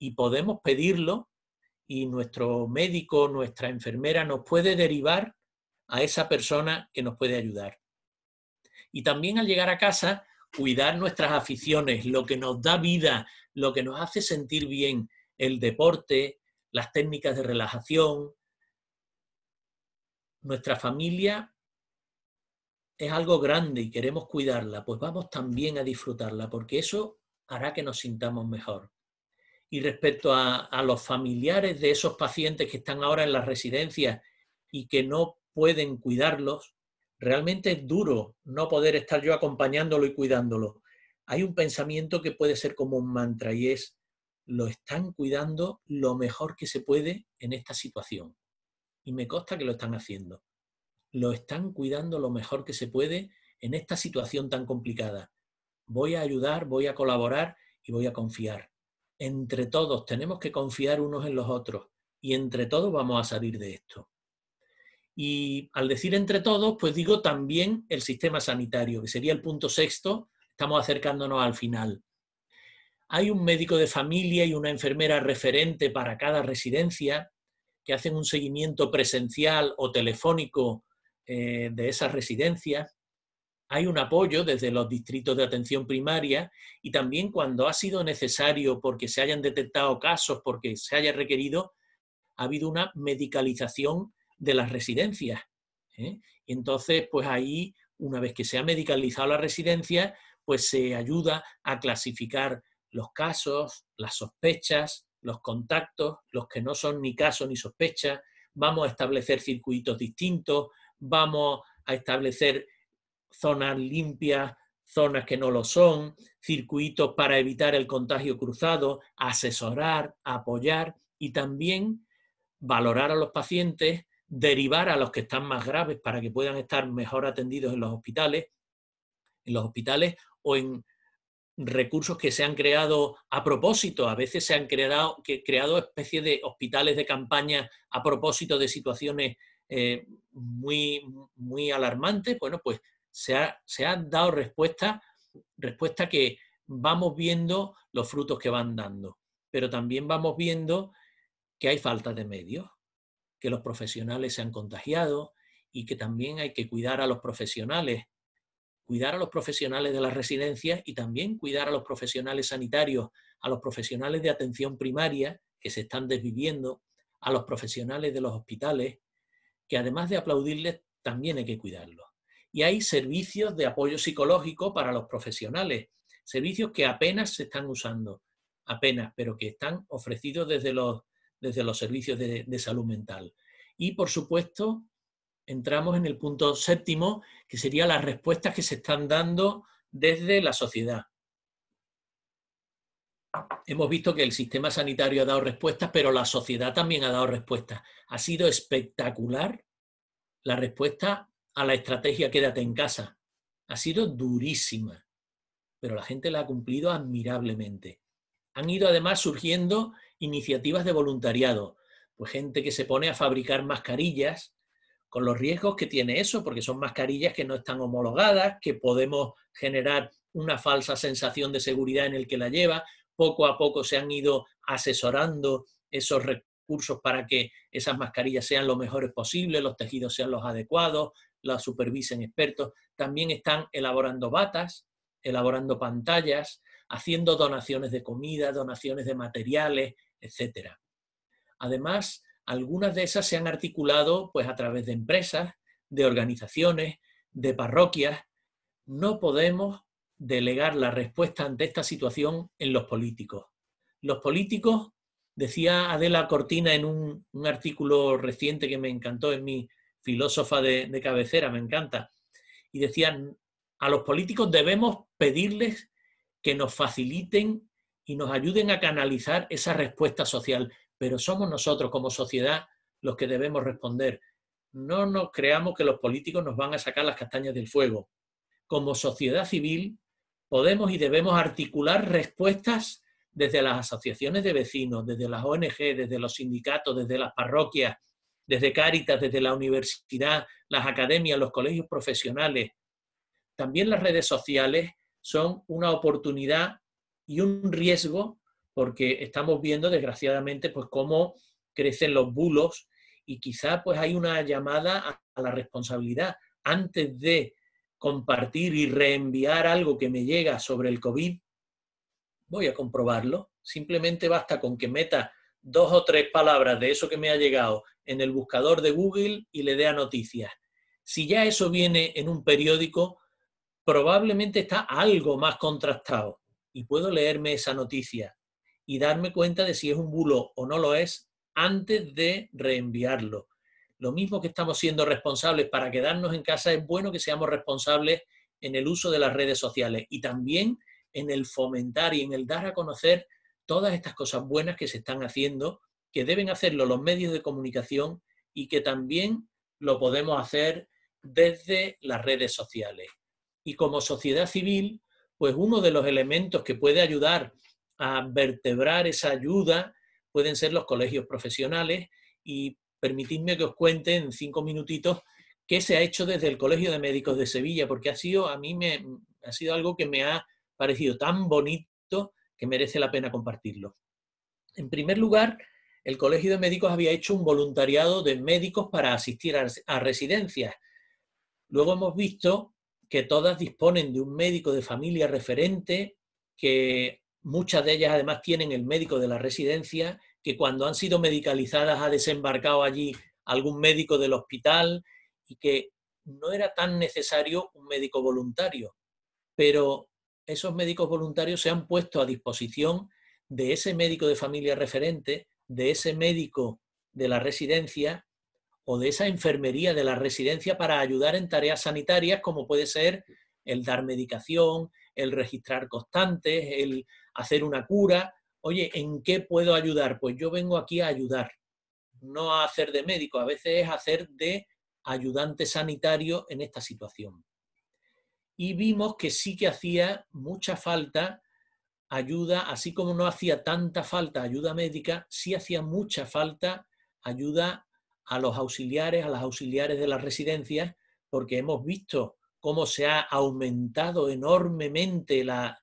y podemos pedirlo y nuestro médico, nuestra enfermera nos puede derivar a esa persona que nos puede ayudar. Y también al llegar a casa, cuidar nuestras aficiones, lo que nos da vida, lo que nos hace sentir bien, el deporte, las técnicas de relajación. Nuestra familia es algo grande y queremos cuidarla, pues vamos también a disfrutarla, porque eso hará que nos sintamos mejor. Y respecto a, los familiares de esos pacientes que están ahora en las residencias y que no pueden cuidarlos, realmente es duro no poder estar yo acompañándolo y cuidándolo. Hay un pensamiento que puede ser como un mantra y es, lo están cuidando lo mejor que se puede en esta situación. Y me consta que lo están haciendo. Lo están cuidando lo mejor que se puede en esta situación tan complicada. Voy a ayudar, voy a colaborar y voy a confiar entre todos tenemos que confiar unos en los otros y entre todos vamos a salir de esto. Y al decir entre todos, pues digo también el sistema sanitario, que sería el punto sexto, estamos acercándonos al final. Hay un médico de familia y una enfermera referente para cada residencia que hacen un seguimiento presencial o telefónico eh, de esas residencias hay un apoyo desde los distritos de atención primaria y también cuando ha sido necesario porque se hayan detectado casos, porque se haya requerido, ha habido una medicalización de las residencias. ¿eh? Entonces, pues ahí, una vez que se ha medicalizado la residencia, pues se ayuda a clasificar los casos, las sospechas, los contactos, los que no son ni casos ni sospechas, vamos a establecer circuitos distintos, vamos a establecer zonas limpias, zonas que no lo son, circuitos para evitar el contagio cruzado, asesorar, apoyar y también valorar a los pacientes, derivar a los que están más graves para que puedan estar mejor atendidos en los hospitales, en los hospitales o en recursos que se han creado a propósito. A veces se han creado, que, creado especies de hospitales de campaña a propósito de situaciones eh, muy, muy alarmantes. Bueno, pues se ha, dado respuesta, respuesta que vamos viendo los frutos que van dando, pero también vamos viendo que hay falta de medios, que los profesionales se han contagiado y que también hay que cuidar a los profesionales, cuidar a los profesionales de las residencias y también cuidar a los profesionales sanitarios, a los profesionales de atención primaria que se están desviviendo, a los profesionales de los hospitales, que además de aplaudirles, también hay que cuidarlos y hay servicios de apoyo psicológico para los profesionales, servicios que apenas se están usando, apenas, pero que están ofrecidos desde los, desde los servicios de, salud mental. Y, por supuesto, entramos en el punto séptimo, que sería las respuestas que se están dando desde la sociedad. Hemos visto que el sistema sanitario ha dado respuestas, pero la sociedad también ha dado respuestas. Ha sido espectacular la respuesta a la estrategia quédate en casa. Ha sido durísima, pero la gente la ha cumplido admirablemente. Han ido además surgiendo iniciativas de voluntariado, pues gente que se pone a fabricar mascarillas con los riesgos que tiene eso, porque son mascarillas que no están homologadas, que podemos generar una falsa sensación de seguridad en el que la lleva. Poco a poco se han ido asesorando esos recursos para que esas mascarillas sean lo mejores posible, los tejidos sean los adecuados, la supervisen expertos, también están elaborando batas, elaborando pantallas, haciendo donaciones de comida, donaciones de materiales, etc. Además, algunas de esas se han articulado pues, a través de empresas, de organizaciones, de parroquias. No podemos delegar la respuesta ante esta situación en los políticos. Los políticos, decía Adela Cortina en un, un artículo reciente que me encantó en mi filósofa de, cabecera, me encanta. Y decían, a los políticos debemos pedirles que nos faciliten y nos ayuden a canalizar esa respuesta social, pero somos nosotros como sociedad los que debemos responder. No nos creamos que los políticos nos van a sacar las castañas del fuego. Como sociedad civil podemos y debemos articular respuestas desde las asociaciones de vecinos, desde las ONG, desde los sindicatos, desde las parroquias, desde Cáritas, desde la universidad, las academias, los colegios profesionales. También las redes sociales son una oportunidad y un riesgo porque estamos viendo desgraciadamente pues cómo crecen los bulos y quizá pues hay una llamada a la responsabilidad antes de compartir y reenviar algo que me llega sobre el COVID, voy a comprobarlo. Simplemente basta con que meta dos o tres palabras de eso que me ha llegado en el buscador de Google y le dé a noticias. Si ya eso viene en un periódico, probablemente está algo más contrastado y puedo leerme esa noticia y darme cuenta de si es un bulo o no lo es antes de reenviarlo. Lo mismo que estamos siendo responsables para quedarnos en casa, es bueno que seamos responsables en el uso de las redes sociales y también en el fomentar y en el dar a conocer todas estas cosas buenas que se están haciendo que deben hacerlo los medios de comunicación y que también lo podemos hacer desde las redes sociales. Y como sociedad civil, pues uno de los elementos que puede ayudar a vertebrar esa ayuda pueden ser los colegios profesionales y permitidme que os cuente en cinco minutitos qué se ha hecho desde el Colegio de Médicos de Sevilla, porque ha sido, a mí me, ha sido algo que me ha parecido tan bonito que merece la pena compartirlo. En primer lugar, el Colegio de Médicos había hecho un voluntariado de médicos para asistir a, residencias. Luego hemos visto que todas disponen de un médico de familia referente, que muchas de ellas además tienen el médico de la residencia, que cuando han sido medicalizadas ha desembarcado allí algún médico del hospital y que no era tan necesario un médico voluntario. Pero esos médicos voluntarios se han puesto a disposición de ese médico de familia referente de ese médico de la residencia o de esa enfermería de la residencia para ayudar en tareas sanitarias como puede ser el dar medicación, el registrar constantes, el hacer una cura. Oye, ¿en qué puedo ayudar? Pues yo vengo aquí a ayudar, no a hacer de médico, a veces es hacer de ayudante sanitario en esta situación. Y vimos que sí que hacía mucha falta ayuda, así como no hacía tanta falta ayuda médica, sí hacía mucha falta ayuda a los auxiliares, a las auxiliares de las residencias, porque hemos visto cómo se ha aumentado enormemente la,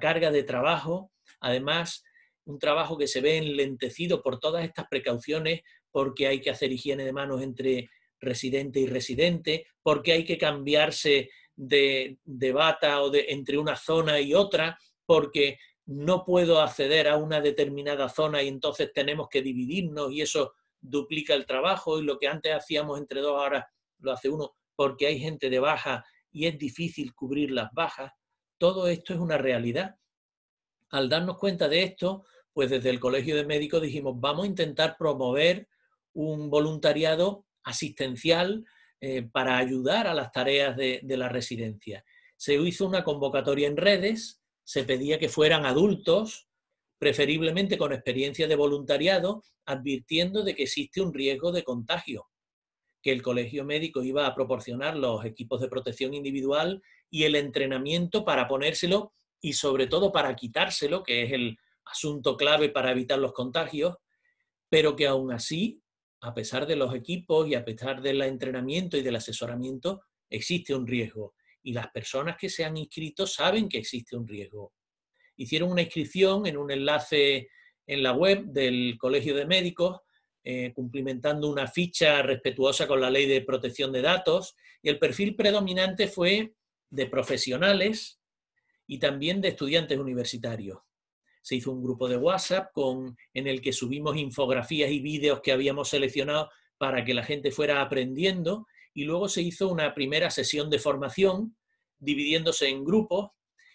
carga de trabajo. Además, un trabajo que se ve enlentecido por todas estas precauciones, porque hay que hacer higiene de manos entre residente y residente, porque hay que cambiarse de, de bata o de, entre una zona y otra, porque no puedo acceder a una determinada zona y entonces tenemos que dividirnos y eso duplica el trabajo y lo que antes hacíamos entre dos ahora lo hace uno porque hay gente de baja y es difícil cubrir las bajas. Todo esto es una realidad. Al darnos cuenta de esto, pues desde el Colegio de Médicos dijimos, vamos a intentar promover un voluntariado asistencial eh, para ayudar a las tareas de la residencia. Se hizo una convocatoria en redes, se pedía que fueran adultos, preferiblemente con experiencia de voluntariado, advirtiendo de que existe un riesgo de contagio, que el colegio médico iba a proporcionar los equipos de protección individual y el entrenamiento para ponérselo y sobre todo para quitárselo, que es el asunto clave para evitar los contagios, pero que aún así, a pesar de los equipos y a pesar del entrenamiento y del asesoramiento, existe un riesgo y las personas que se han inscrito saben que existe un riesgo. Hicieron una inscripción en un enlace en la web del Colegio de Médicos, eh, cumplimentando una ficha respetuosa con la ley de protección de datos, y el perfil predominante fue de profesionales y también de estudiantes universitarios. Se hizo un grupo de WhatsApp con, en el que subimos infografías y vídeos que habíamos seleccionado para que la gente fuera aprendiendo y luego se hizo una primera sesión de formación dividiéndose en grupos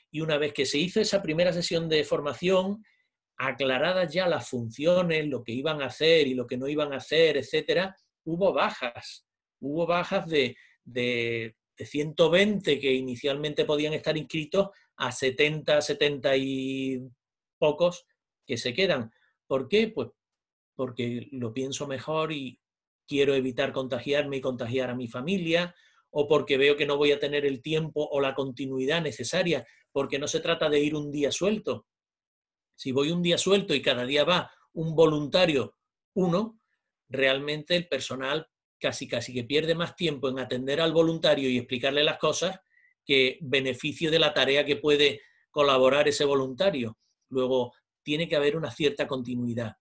y una vez que se hizo esa primera sesión de formación, aclaradas ya las funciones, lo que iban a hacer y lo que no iban a hacer, etcétera, hubo bajas. Hubo bajas de, de, de 120 que inicialmente podían estar inscritos a 70, 70 y pocos que se quedan. ¿Por qué? Pues porque lo pienso mejor y quiero evitar contagiarme y contagiar a mi familia, o porque veo que no voy a tener el tiempo o la continuidad necesaria, porque no se trata de ir un día suelto. Si voy un día suelto y cada día va un voluntario, uno, realmente el personal casi casi que pierde más tiempo en atender al voluntario y explicarle las cosas que beneficio de la tarea que puede colaborar ese voluntario. Luego, tiene que haber una cierta continuidad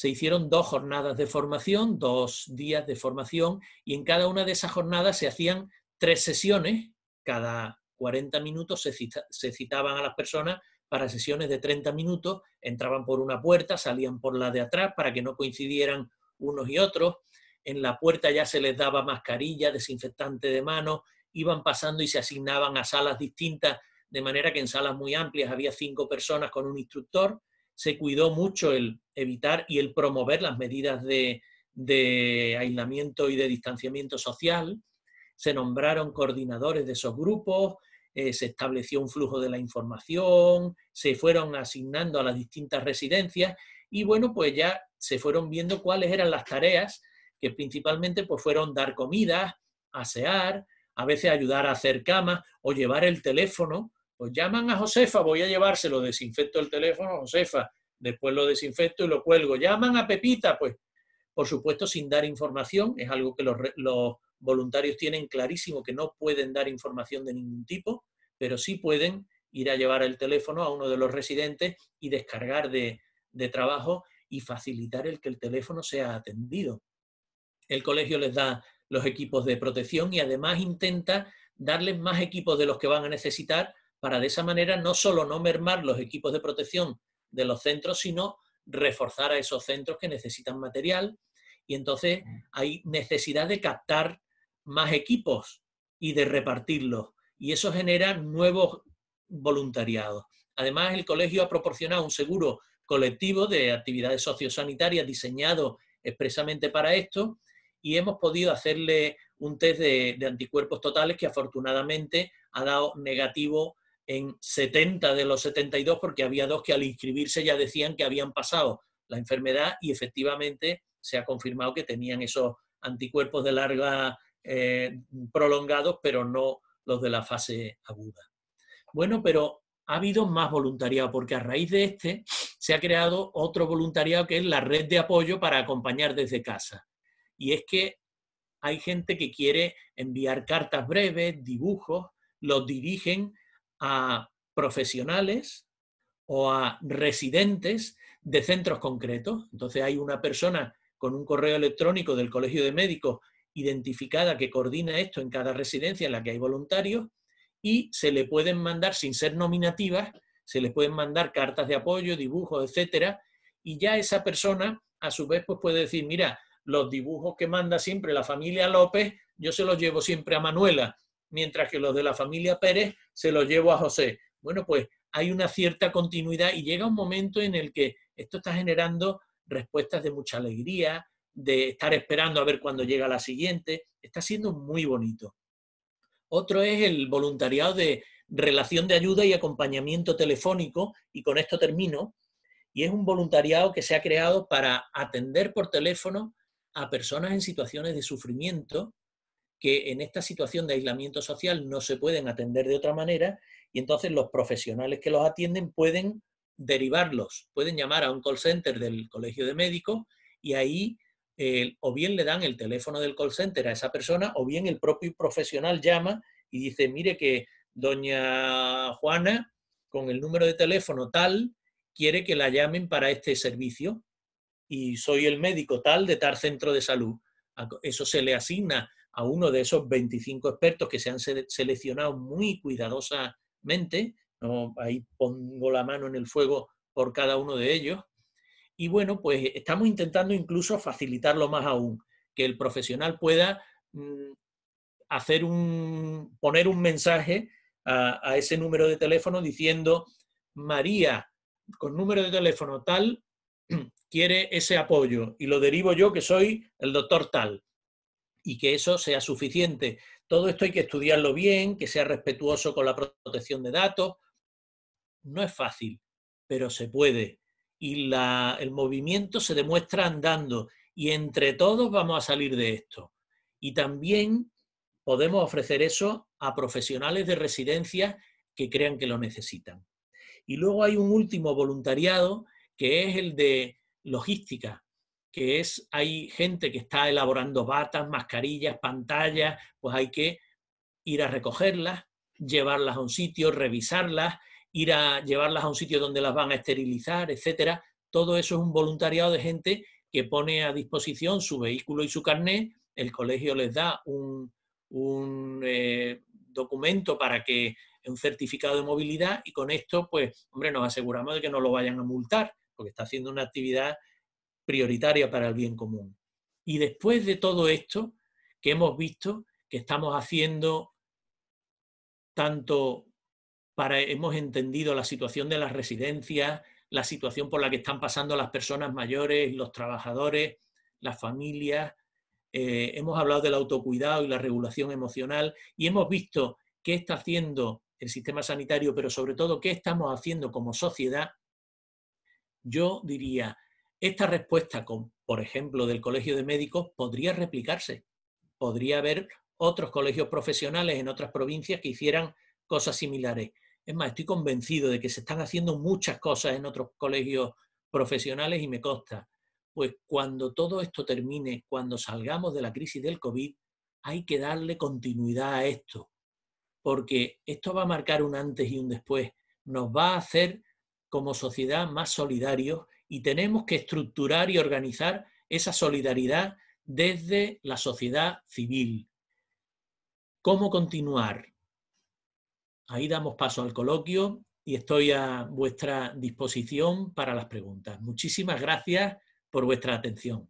se hicieron dos jornadas de formación, dos días de formación, y en cada una de esas jornadas se hacían tres sesiones, cada 40 minutos se, citaban a las personas para sesiones de 30 minutos, entraban por una puerta, salían por la de atrás para que no coincidieran unos y otros, en la puerta ya se les daba mascarilla, desinfectante de manos, iban pasando y se asignaban a salas distintas, de manera que en salas muy amplias había cinco personas con un instructor, se cuidó mucho el evitar y el promover las medidas de, aislamiento y de distanciamiento social, se nombraron coordinadores de esos grupos, eh, se estableció un flujo de la información, se fueron asignando a las distintas residencias y bueno, pues ya se fueron viendo cuáles eran las tareas que principalmente pues fueron dar comida, asear, a veces ayudar a hacer camas o llevar el teléfono pues llaman a Josefa, voy a llevárselo, desinfecto el teléfono, Josefa, después lo desinfecto y lo cuelgo. Llaman a Pepita, pues por supuesto sin dar información, es algo que los, voluntarios tienen clarísimo que no pueden dar información de ningún tipo, pero sí pueden ir a llevar el teléfono a uno de los residentes y descargar de, trabajo y facilitar el que el teléfono sea atendido. El colegio les da los equipos de protección y además intenta darles más equipos de los que van a necesitar para de esa manera no solo no mermar los equipos de protección de los centros, sino reforzar a esos centros que necesitan material y entonces hay necesidad de captar más equipos y de repartirlos y eso genera nuevos voluntariados. Además, el colegio ha proporcionado un seguro colectivo de actividades sociosanitarias diseñado expresamente para esto y hemos podido hacerle un test de, anticuerpos totales que afortunadamente ha dado negativo en 70 de los 72 porque había dos que al inscribirse ya decían que habían pasado la enfermedad y efectivamente se ha confirmado que tenían esos anticuerpos de larga eh, prolongados, pero no los de la fase aguda. Bueno, pero ha habido más voluntariado porque a raíz de este se ha creado otro voluntariado que es la red de apoyo para acompañar desde casa. Y es que hay gente que quiere enviar cartas breves, dibujos, los dirigen a profesionales o a residentes de centros concretos. Entonces hay una persona con un correo electrónico del Colegio de Médicos identificada que coordina esto en cada residencia en la que hay voluntarios y se le pueden mandar, sin ser nominativas, se les pueden mandar cartas de apoyo, dibujos, etcétera, y ya esa persona, a su vez, pues puede decir, mira, los dibujos que manda siempre la familia López, yo se los llevo siempre a Manuela, mientras que los de la familia Pérez se los llevo a José. Bueno, pues hay una cierta continuidad y llega un momento en el que esto está generando respuestas de mucha alegría, de estar esperando a ver cuándo llega la siguiente. Está siendo muy bonito. Otro es el voluntariado de relación de ayuda y acompañamiento telefónico, y con esto termino, y es un voluntariado que se ha creado para atender por teléfono a personas en situaciones de sufrimiento que en esta situación de aislamiento social no se pueden atender de otra manera y entonces los profesionales que los atienden pueden derivarlos, pueden llamar a un call center del colegio de médicos y ahí eh, o bien le dan el teléfono del call center a esa persona o bien el propio profesional llama y dice, mire que doña Juana con el número de teléfono tal quiere que la llamen para este servicio y soy el médico tal de tal centro de salud. Eso se le asigna a uno de esos 25 expertos que se han seleccionado muy cuidadosamente. ¿no? Ahí pongo la mano en el fuego por cada uno de ellos. Y bueno, pues estamos intentando incluso facilitarlo más aún, que el profesional pueda mm, hacer un, poner un mensaje a ese número de teléfono diciendo, María, con número de teléfono tal, quiere ese apoyo y lo derivo yo que soy el doctor tal y que eso sea suficiente. Todo esto hay que estudiarlo bien, que sea respetuoso con la protección de datos. No es fácil, pero se puede. Y el movimiento se demuestra andando y entre todos vamos a salir de esto. Y también podemos ofrecer eso a profesionales de residencia que crean que lo necesitan. Y luego hay un último voluntariado que es el de logística, que es, hay gente que está elaborando batas, mascarillas, pantallas, pues hay que ir a recogerlas, llevarlas a un sitio, revisarlas, ir a llevarlas a un sitio donde las van a esterilizar, etcétera. Todo eso es un voluntariado de gente que pone a disposición su vehículo y su carnet, el colegio les da un, eh, documento para que un certificado de movilidad y con esto, pues, hombre, nos aseguramos de que no lo vayan a multar, porque está haciendo una actividad prioritaria para el bien común. Y después de todo esto que hemos visto, que estamos haciendo tanto para, hemos entendido la situación de las residencias, la situación por la que están pasando las personas mayores, los trabajadores, las familias, eh, hemos hablado del autocuidado y la regulación emocional y hemos visto qué está haciendo el sistema sanitario, pero sobre todo qué estamos haciendo como sociedad, yo diría, esta respuesta, por ejemplo, del Colegio de Médicos, podría replicarse. Podría haber otros colegios profesionales en otras provincias que hicieran cosas similares. Es más, estoy convencido de que se están haciendo muchas cosas en otros colegios profesionales y me consta. Pues cuando todo esto termine, cuando salgamos de la crisis del COVID, hay que darle continuidad a esto, porque esto va a marcar un antes y un después. Nos va a hacer como sociedad más solidarios y tenemos que estructurar y organizar esa solidaridad desde la sociedad civil. ¿Cómo continuar? Ahí damos paso al coloquio y estoy a vuestra disposición para las preguntas. Muchísimas gracias por vuestra atención.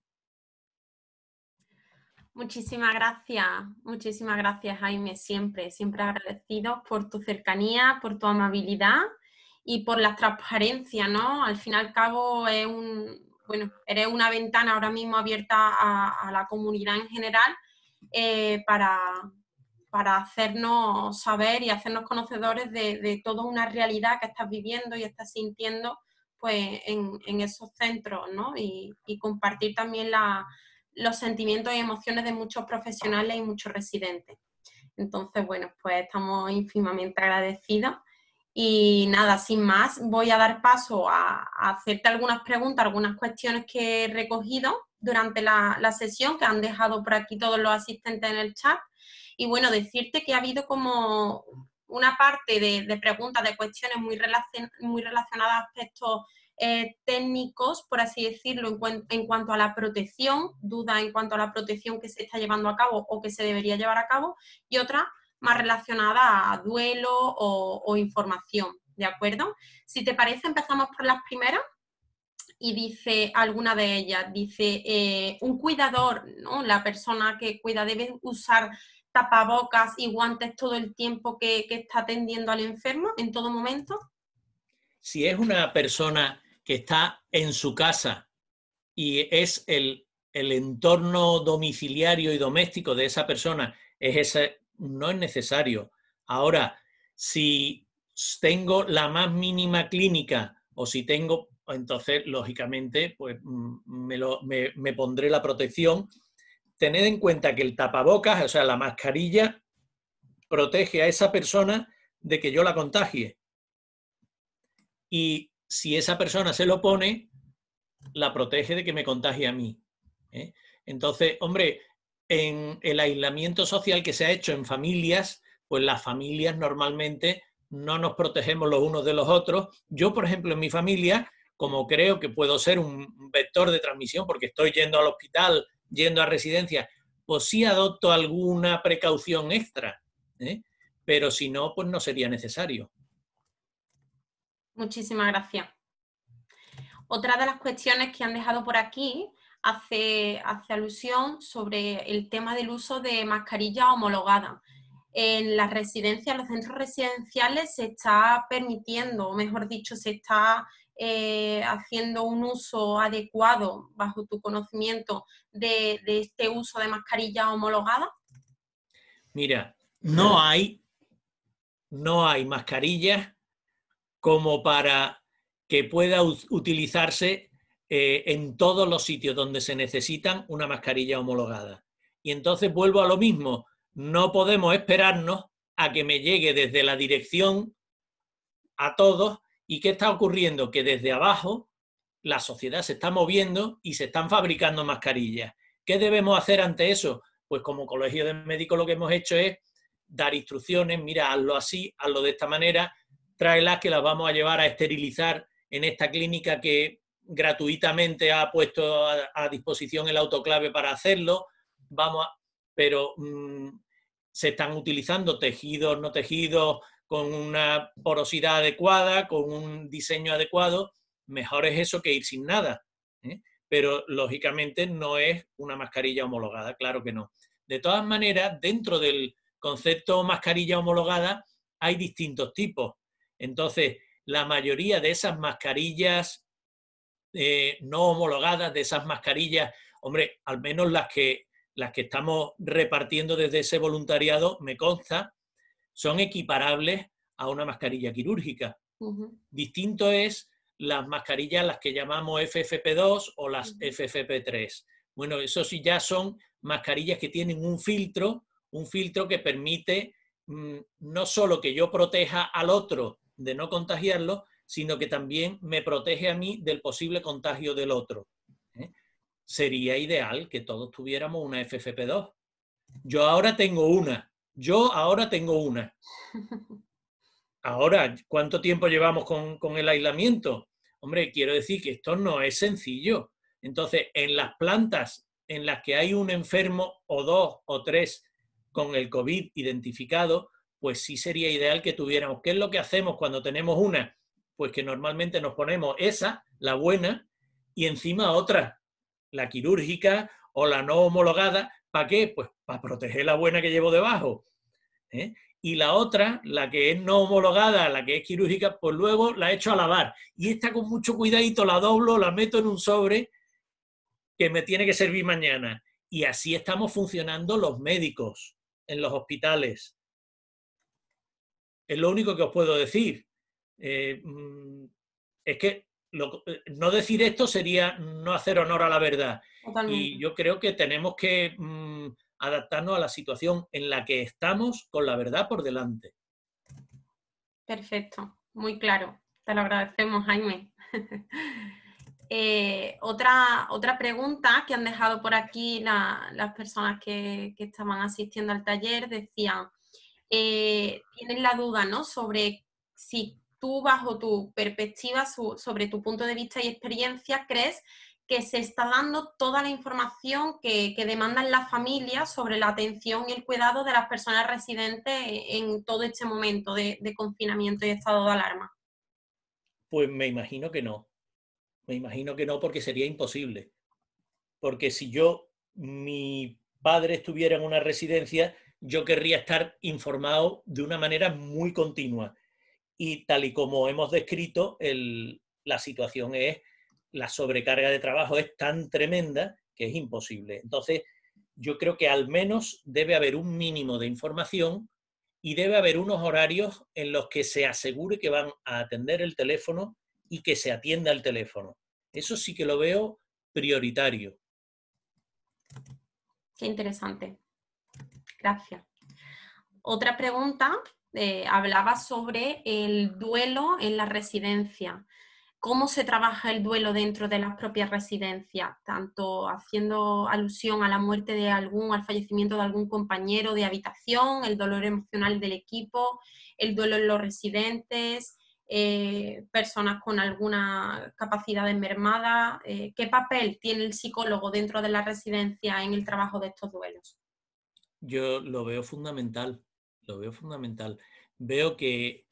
Muchísimas gracias, muchísimas gracias Jaime, siempre, siempre agradecido por tu cercanía, por tu amabilidad y por la transparencia, ¿no? Al fin y al cabo es un, bueno, eres una ventana ahora mismo abierta a, la comunidad en general eh, para, para, hacernos saber y hacernos conocedores de, toda una realidad que estás viviendo y estás sintiendo pues en, esos centros, ¿no? Y, compartir también los sentimientos y emociones de muchos profesionales y muchos residentes. Entonces, bueno, pues estamos ínfimamente agradecidos y nada, sin más, voy a dar paso a, hacerte algunas preguntas, algunas cuestiones que he recogido durante la, sesión, que han dejado por aquí todos los asistentes en el chat. Y bueno, decirte que ha habido como una parte de, preguntas, de cuestiones muy, muy relacionadas a aspectos eh, técnicos, por así decirlo, en, en, cuanto a la protección, duda en cuanto a la protección que se está llevando a cabo o que se debería llevar a cabo, y otra más relacionada a duelo o, información, ¿de acuerdo? Si te parece, empezamos por las primeras y dice alguna de ellas, dice eh, un cuidador, ¿no? la persona que cuida debe usar tapabocas y guantes todo el tiempo que, está atendiendo al enfermo, en todo momento. Si es una persona que está en su casa y es el, el entorno domiciliario y doméstico de esa persona, es ese, no es necesario. Ahora, si tengo la más mínima clínica o si tengo, entonces, lógicamente, pues mm, me, pondré la protección. Tened en cuenta que el tapabocas, o sea, la mascarilla, protege a esa persona de que yo la contagie. Y si esa persona se lo pone, la protege de que me contagie a mí. ¿eh? Entonces, hombre, en el aislamiento social que se ha hecho en familias, pues las familias normalmente no nos protegemos los unos de los otros. Yo, por ejemplo, en mi familia, como creo que puedo ser un vector de transmisión porque estoy yendo al hospital, yendo a residencia, pues sí adopto alguna precaución extra, ¿eh? pero si no, pues no sería necesario. Muchísimas gracias. Otra de las cuestiones que han dejado por aquí hace, hace alusión sobre el tema del uso de mascarilla homologada. En las residencias, los centros residenciales se está permitiendo, o mejor dicho, se está eh, haciendo un uso adecuado, bajo tu conocimiento, de, este uso de mascarilla homologada? Mira, no hay, no hay mascarillas como para que pueda utilizarse eh, en todos los sitios donde se necesitan una mascarilla homologada. Y entonces vuelvo a lo mismo, no podemos esperarnos a que me llegue desde la dirección a todos y qué está ocurriendo, que desde abajo la sociedad se está moviendo y se están fabricando mascarillas. ¿Qué debemos hacer ante eso? Pues como colegio de médicos lo que hemos hecho es dar instrucciones, mira, hazlo así, hazlo de esta manera, tráelas que las vamos a llevar a esterilizar en esta clínica que gratuitamente ha puesto a, disposición el autoclave para hacerlo, vamos pero mm, se están utilizando tejidos, no tejidos, con una porosidad adecuada, con un diseño adecuado, mejor es eso que ir sin nada. ¿eh? Pero lógicamente no es una mascarilla homologada, claro que no. De todas maneras, dentro del concepto mascarilla homologada hay distintos tipos. Entonces, la mayoría de esas mascarillas eh, no homologadas, de esas mascarillas, hombre, al menos las que, las que estamos repartiendo desde ese voluntariado, me consta, son equiparables a una mascarilla quirúrgica. Distinto es las mascarillas, las que llamamos FFP2 o las FFP3. Bueno, eso sí ya son mascarillas que tienen un filtro, un filtro que permite mm, no solo que yo proteja al otro de no contagiarlo, sino que también me protege a mí del posible contagio del otro. ¿eh? Sería ideal que todos tuviéramos una FFP2. Yo ahora tengo una. Yo ahora tengo una. Ahora, ¿cuánto tiempo llevamos con, con el aislamiento? Hombre, quiero decir que esto no es sencillo. Entonces, en las plantas en las que hay un enfermo o dos o tres con el COVID identificado, pues sí sería ideal que tuviéramos. ¿Qué es lo que hacemos cuando tenemos una? pues que normalmente nos ponemos esa, la buena, y encima otra, la quirúrgica o la no homologada, ¿para qué? Pues para proteger la buena que llevo debajo. ¿eh? Y la otra, la que es no homologada, la que es quirúrgica, pues luego la echo a lavar. Y esta con mucho cuidadito la doblo, la meto en un sobre que me tiene que servir mañana. Y así estamos funcionando los médicos en los hospitales. Es lo único que os puedo decir. Eh, mm, es que eh, no decir esto sería no hacer honor a la verdad. Y yo creo que tenemos que mm, adaptarnos a la situación en la que estamos con la verdad por delante. Perfecto, muy claro. Te lo agradecemos, Jaime. Eh, otra, otra pregunta que han dejado por aquí las personas que, estaban asistiendo al taller decían, tienen la duda ¿no? sobre si tú bajo tu perspectiva, sobre tu punto de vista y experiencia, crees que se está dando toda la información que, demandan las familias sobre la atención y el cuidado de las personas residentes en todo este momento de confinamiento y estado de alarma. Pues me imagino que no. Me imagino que no porque sería imposible. Porque si yo, mi padre estuviera en una residencia, yo querría estar informado de una manera muy continua y tal y como hemos descrito, la situación es, la sobrecarga de trabajo es tan tremenda que es imposible. Entonces, yo creo que al menos debe haber un mínimo de información y debe haber unos horarios en los que se asegure que van a atender el teléfono y que se atienda el teléfono. Eso sí que lo veo prioritario. Qué interesante. Gracias. Otra pregunta eh, hablaba sobre el duelo en la residencia, cómo se trabaja el duelo dentro de las propias residencias, tanto haciendo alusión a la muerte de algún, al fallecimiento de algún compañero de habitación, el dolor emocional del equipo, el duelo en los residentes, eh, personas con alguna capacidad mermada. Eh, ¿Qué papel tiene el psicólogo dentro de la residencia en el trabajo de estos duelos? Yo lo veo fundamental lo veo fundamental. Veo que,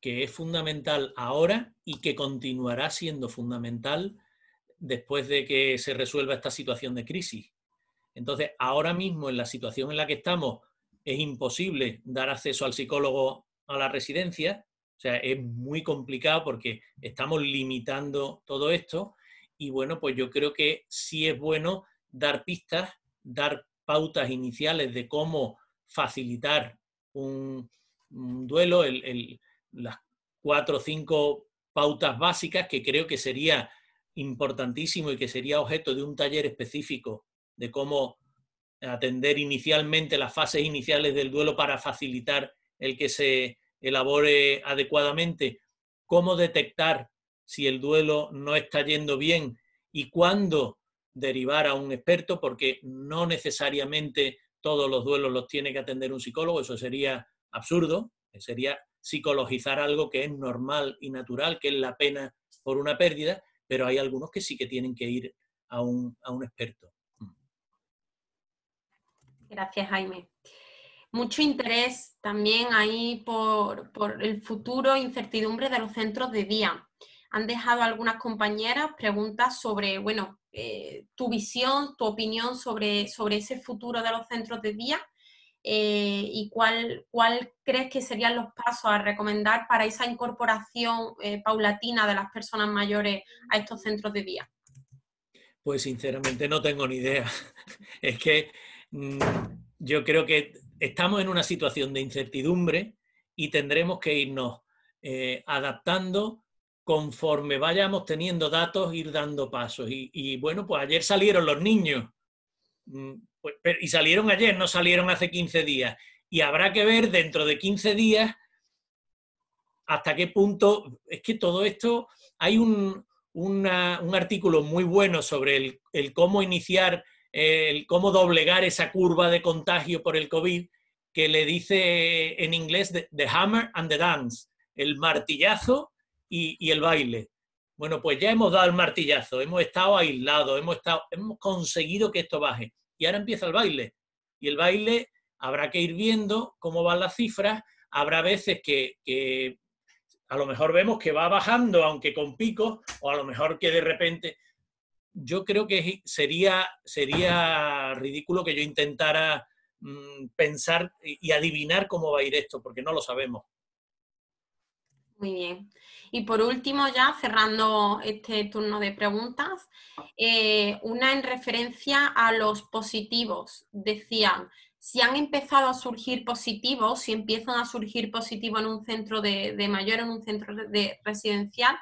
que es fundamental ahora y que continuará siendo fundamental después de que se resuelva esta situación de crisis. Entonces, ahora mismo, en la situación en la que estamos, es imposible dar acceso al psicólogo a la residencia. O sea, es muy complicado porque estamos limitando todo esto. Y bueno, pues yo creo que sí es bueno dar pistas, dar pautas iniciales de cómo facilitar un, duelo, las cuatro o cinco pautas básicas que creo que sería importantísimo y que sería objeto de un taller específico de cómo atender inicialmente las fases iniciales del duelo para facilitar el que se elabore adecuadamente, cómo detectar si el duelo no está yendo bien y cuándo derivar a un experto, porque no necesariamente todos los duelos los tiene que atender un psicólogo, eso sería absurdo, eh, sería psicologizar algo que es normal y natural, que es la pena por una pérdida, pero hay algunos que sí que tienen que ir a un, experto. Mm. Gracias, Jaime. Mucho interés también ahí por, por el futuro incertidumbre de los centros de día. Han dejado algunas compañeras preguntas sobre, bueno, eh, tu visión, tu opinión sobre, sobre ese futuro de los centros de día eh, y cuál, crees que serían los pasos a recomendar para esa incorporación eh, paulatina de las personas mayores a estos centros de día. Pues sinceramente no tengo ni idea. es que mm, yo creo que estamos en una situación de incertidumbre y tendremos que irnos adaptando conforme vayamos teniendo datos, ir dando pasos. Y, bueno, pues ayer salieron los niños, mm, pues, y salieron ayer, no salieron hace 15 días. Y habrá que ver dentro de 15 días hasta qué punto, es que todo esto, hay un, artículo muy bueno sobre el, el cómo iniciar, el cómo doblegar esa curva de contagio por el COVID, que le dice en inglés The Hammer and the Dance, el martillazo y, el baile. Bueno, pues ya hemos dado el martillazo, hemos estado aislados, hemos, estado, hemos conseguido que esto baje. Y ahora empieza el baile. Y el baile habrá que ir viendo cómo van las cifras. Habrá veces que, a lo mejor vemos que va bajando, aunque con picos, o a lo mejor que de repente... Yo creo que sería, sería ridículo que yo intentara mm, pensar y adivinar cómo va a ir esto, porque no lo sabemos. Muy bien. Y por último, ya cerrando este turno de preguntas, eh, una en referencia a los positivos. Decían, si han empezado a surgir positivos, si empiezan a surgir positivos en un centro de, mayor, en un centro de residencial,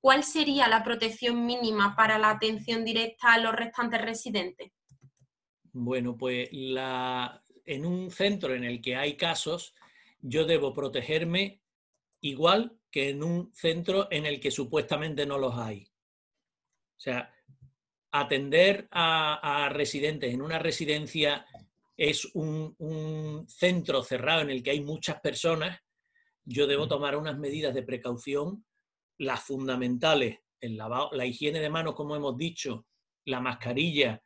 ¿cuál sería la protección mínima para la atención directa a los restantes residentes? Bueno, pues la, en un centro en el que hay casos, yo debo protegerme igual que en un centro en el que supuestamente no los hay. O sea, atender a, residentes en una residencia es un, un, centro cerrado en el que hay muchas personas, yo debo mm. tomar unas medidas de precaución, las fundamentales, el lavado, la higiene de manos, como hemos dicho, la mascarilla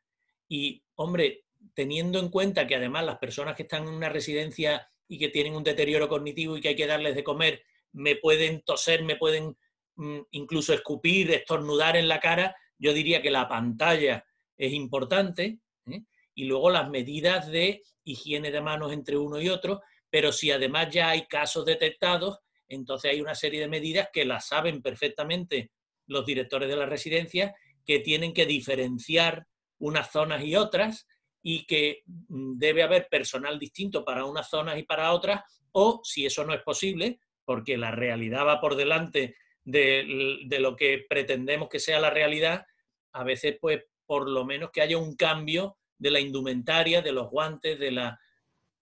y, hombre, teniendo en cuenta que además las personas que están en una residencia y que tienen un deterioro cognitivo y que hay que darles de comer, me pueden toser, me pueden mm, incluso escupir, estornudar en la cara, yo diría que la pantalla es importante ¿eh? y luego las medidas de higiene de manos entre uno y otro, pero si además ya hay casos detectados, entonces hay una serie de medidas que las saben perfectamente los directores de la residencia, que tienen que diferenciar unas zonas y otras y que mm, debe haber personal distinto para unas zonas y para otras, o si eso no es posible, porque la realidad va por delante de, lo que pretendemos que sea la realidad, a veces pues por lo menos que haya un cambio de la indumentaria, de los guantes, de la...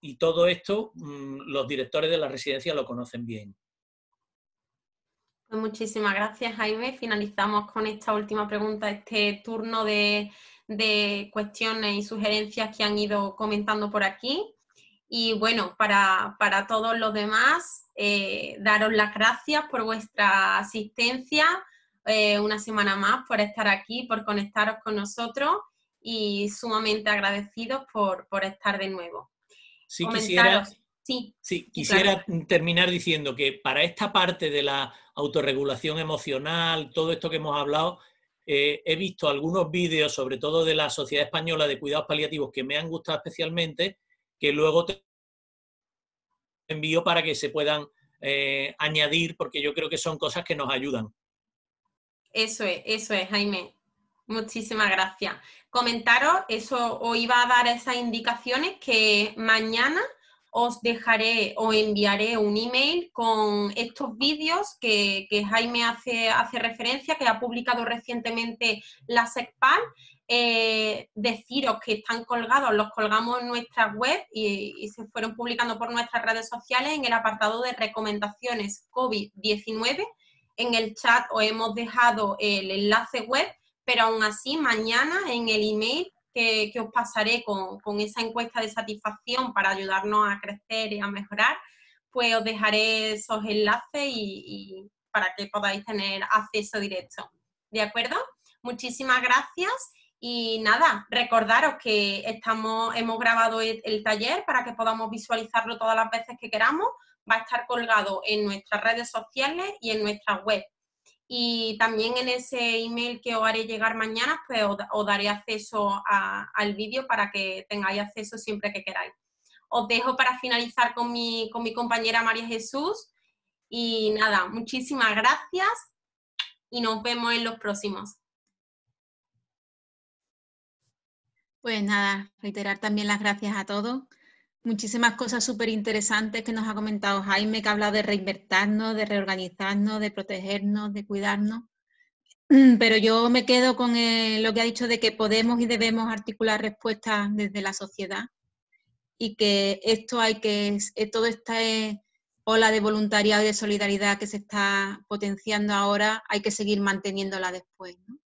Y todo esto mm, los directores de la residencia lo conocen bien. Pues muchísimas gracias, Jaime. Finalizamos con esta última pregunta, este turno de, cuestiones y sugerencias que han ido comentando por aquí. Y bueno, para, para todos los demás, eh, daros las gracias por vuestra asistencia, eh, una semana más por estar aquí, por conectaros con nosotros y sumamente agradecidos por, por estar de nuevo. Sí, quisiera, sí, quisiera terminar diciendo que para esta parte de la autorregulación emocional, todo esto que hemos hablado, eh, he visto algunos vídeos, sobre todo de la Sociedad Española de Cuidados Paliativos, que me han gustado especialmente, que luego te envío para que se puedan eh, añadir, porque yo creo que son cosas que nos ayudan. Eso es, eso es, Jaime. Muchísimas gracias. Comentaros, eso os iba a dar esas indicaciones que mañana os dejaré o enviaré un email con estos vídeos que, Jaime hace, hace, referencia, que ha publicado recientemente la SECPAL eh, deciros que están colgados, los colgamos en nuestra web y, se fueron publicando por nuestras redes sociales en el apartado de recomendaciones COVID-19. En el chat os hemos dejado el enlace web, pero aún así mañana en el email que, os pasaré con, esa encuesta de satisfacción para ayudarnos a crecer y a mejorar, pues os dejaré esos enlaces y para que podáis tener acceso directo. ¿De acuerdo? Muchísimas gracias y nada, recordaros que estamos, hemos grabado e-, el, taller para que podamos visualizarlo todas las veces que queramos. Va a estar colgado en nuestras redes sociales y en nuestra web. Y también en ese email que os haré llegar mañana, pues os, daré acceso al vídeo para que tengáis acceso siempre que queráis. Os dejo para finalizar con mi compañera María Jesús. Y nada, muchísimas gracias y nos vemos en los próximos. Pues nada, reiterar también las gracias a todos. Muchísimas cosas súper interesantes que nos ha comentado Jaime, que ha hablado de reinvertirnos, de reorganizarnos, de protegernos, de cuidarnos. Pero yo me quedo con eh, lo que ha dicho de que podemos y debemos articular respuestas desde la sociedad y que esto hay que, eh, todo esta eh, ola de voluntariado y de solidaridad que se está potenciando ahora, hay que seguir manteniéndola después. ¿no?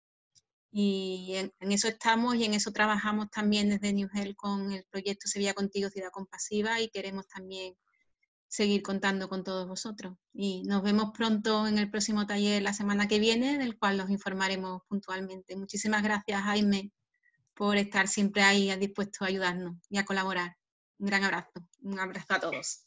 Y en, eso estamos y en eso trabajamos también desde New Health con el proyecto Sevilla Contigo Ciudad Compasiva y queremos también seguir contando con todos vosotros. Y nos vemos pronto en el próximo taller la semana que viene, del cual los informaremos puntualmente. Muchísimas gracias, Jaime, por estar siempre ahí dispuesto a ayudarnos y a colaborar. Un gran abrazo. Un abrazo a todos.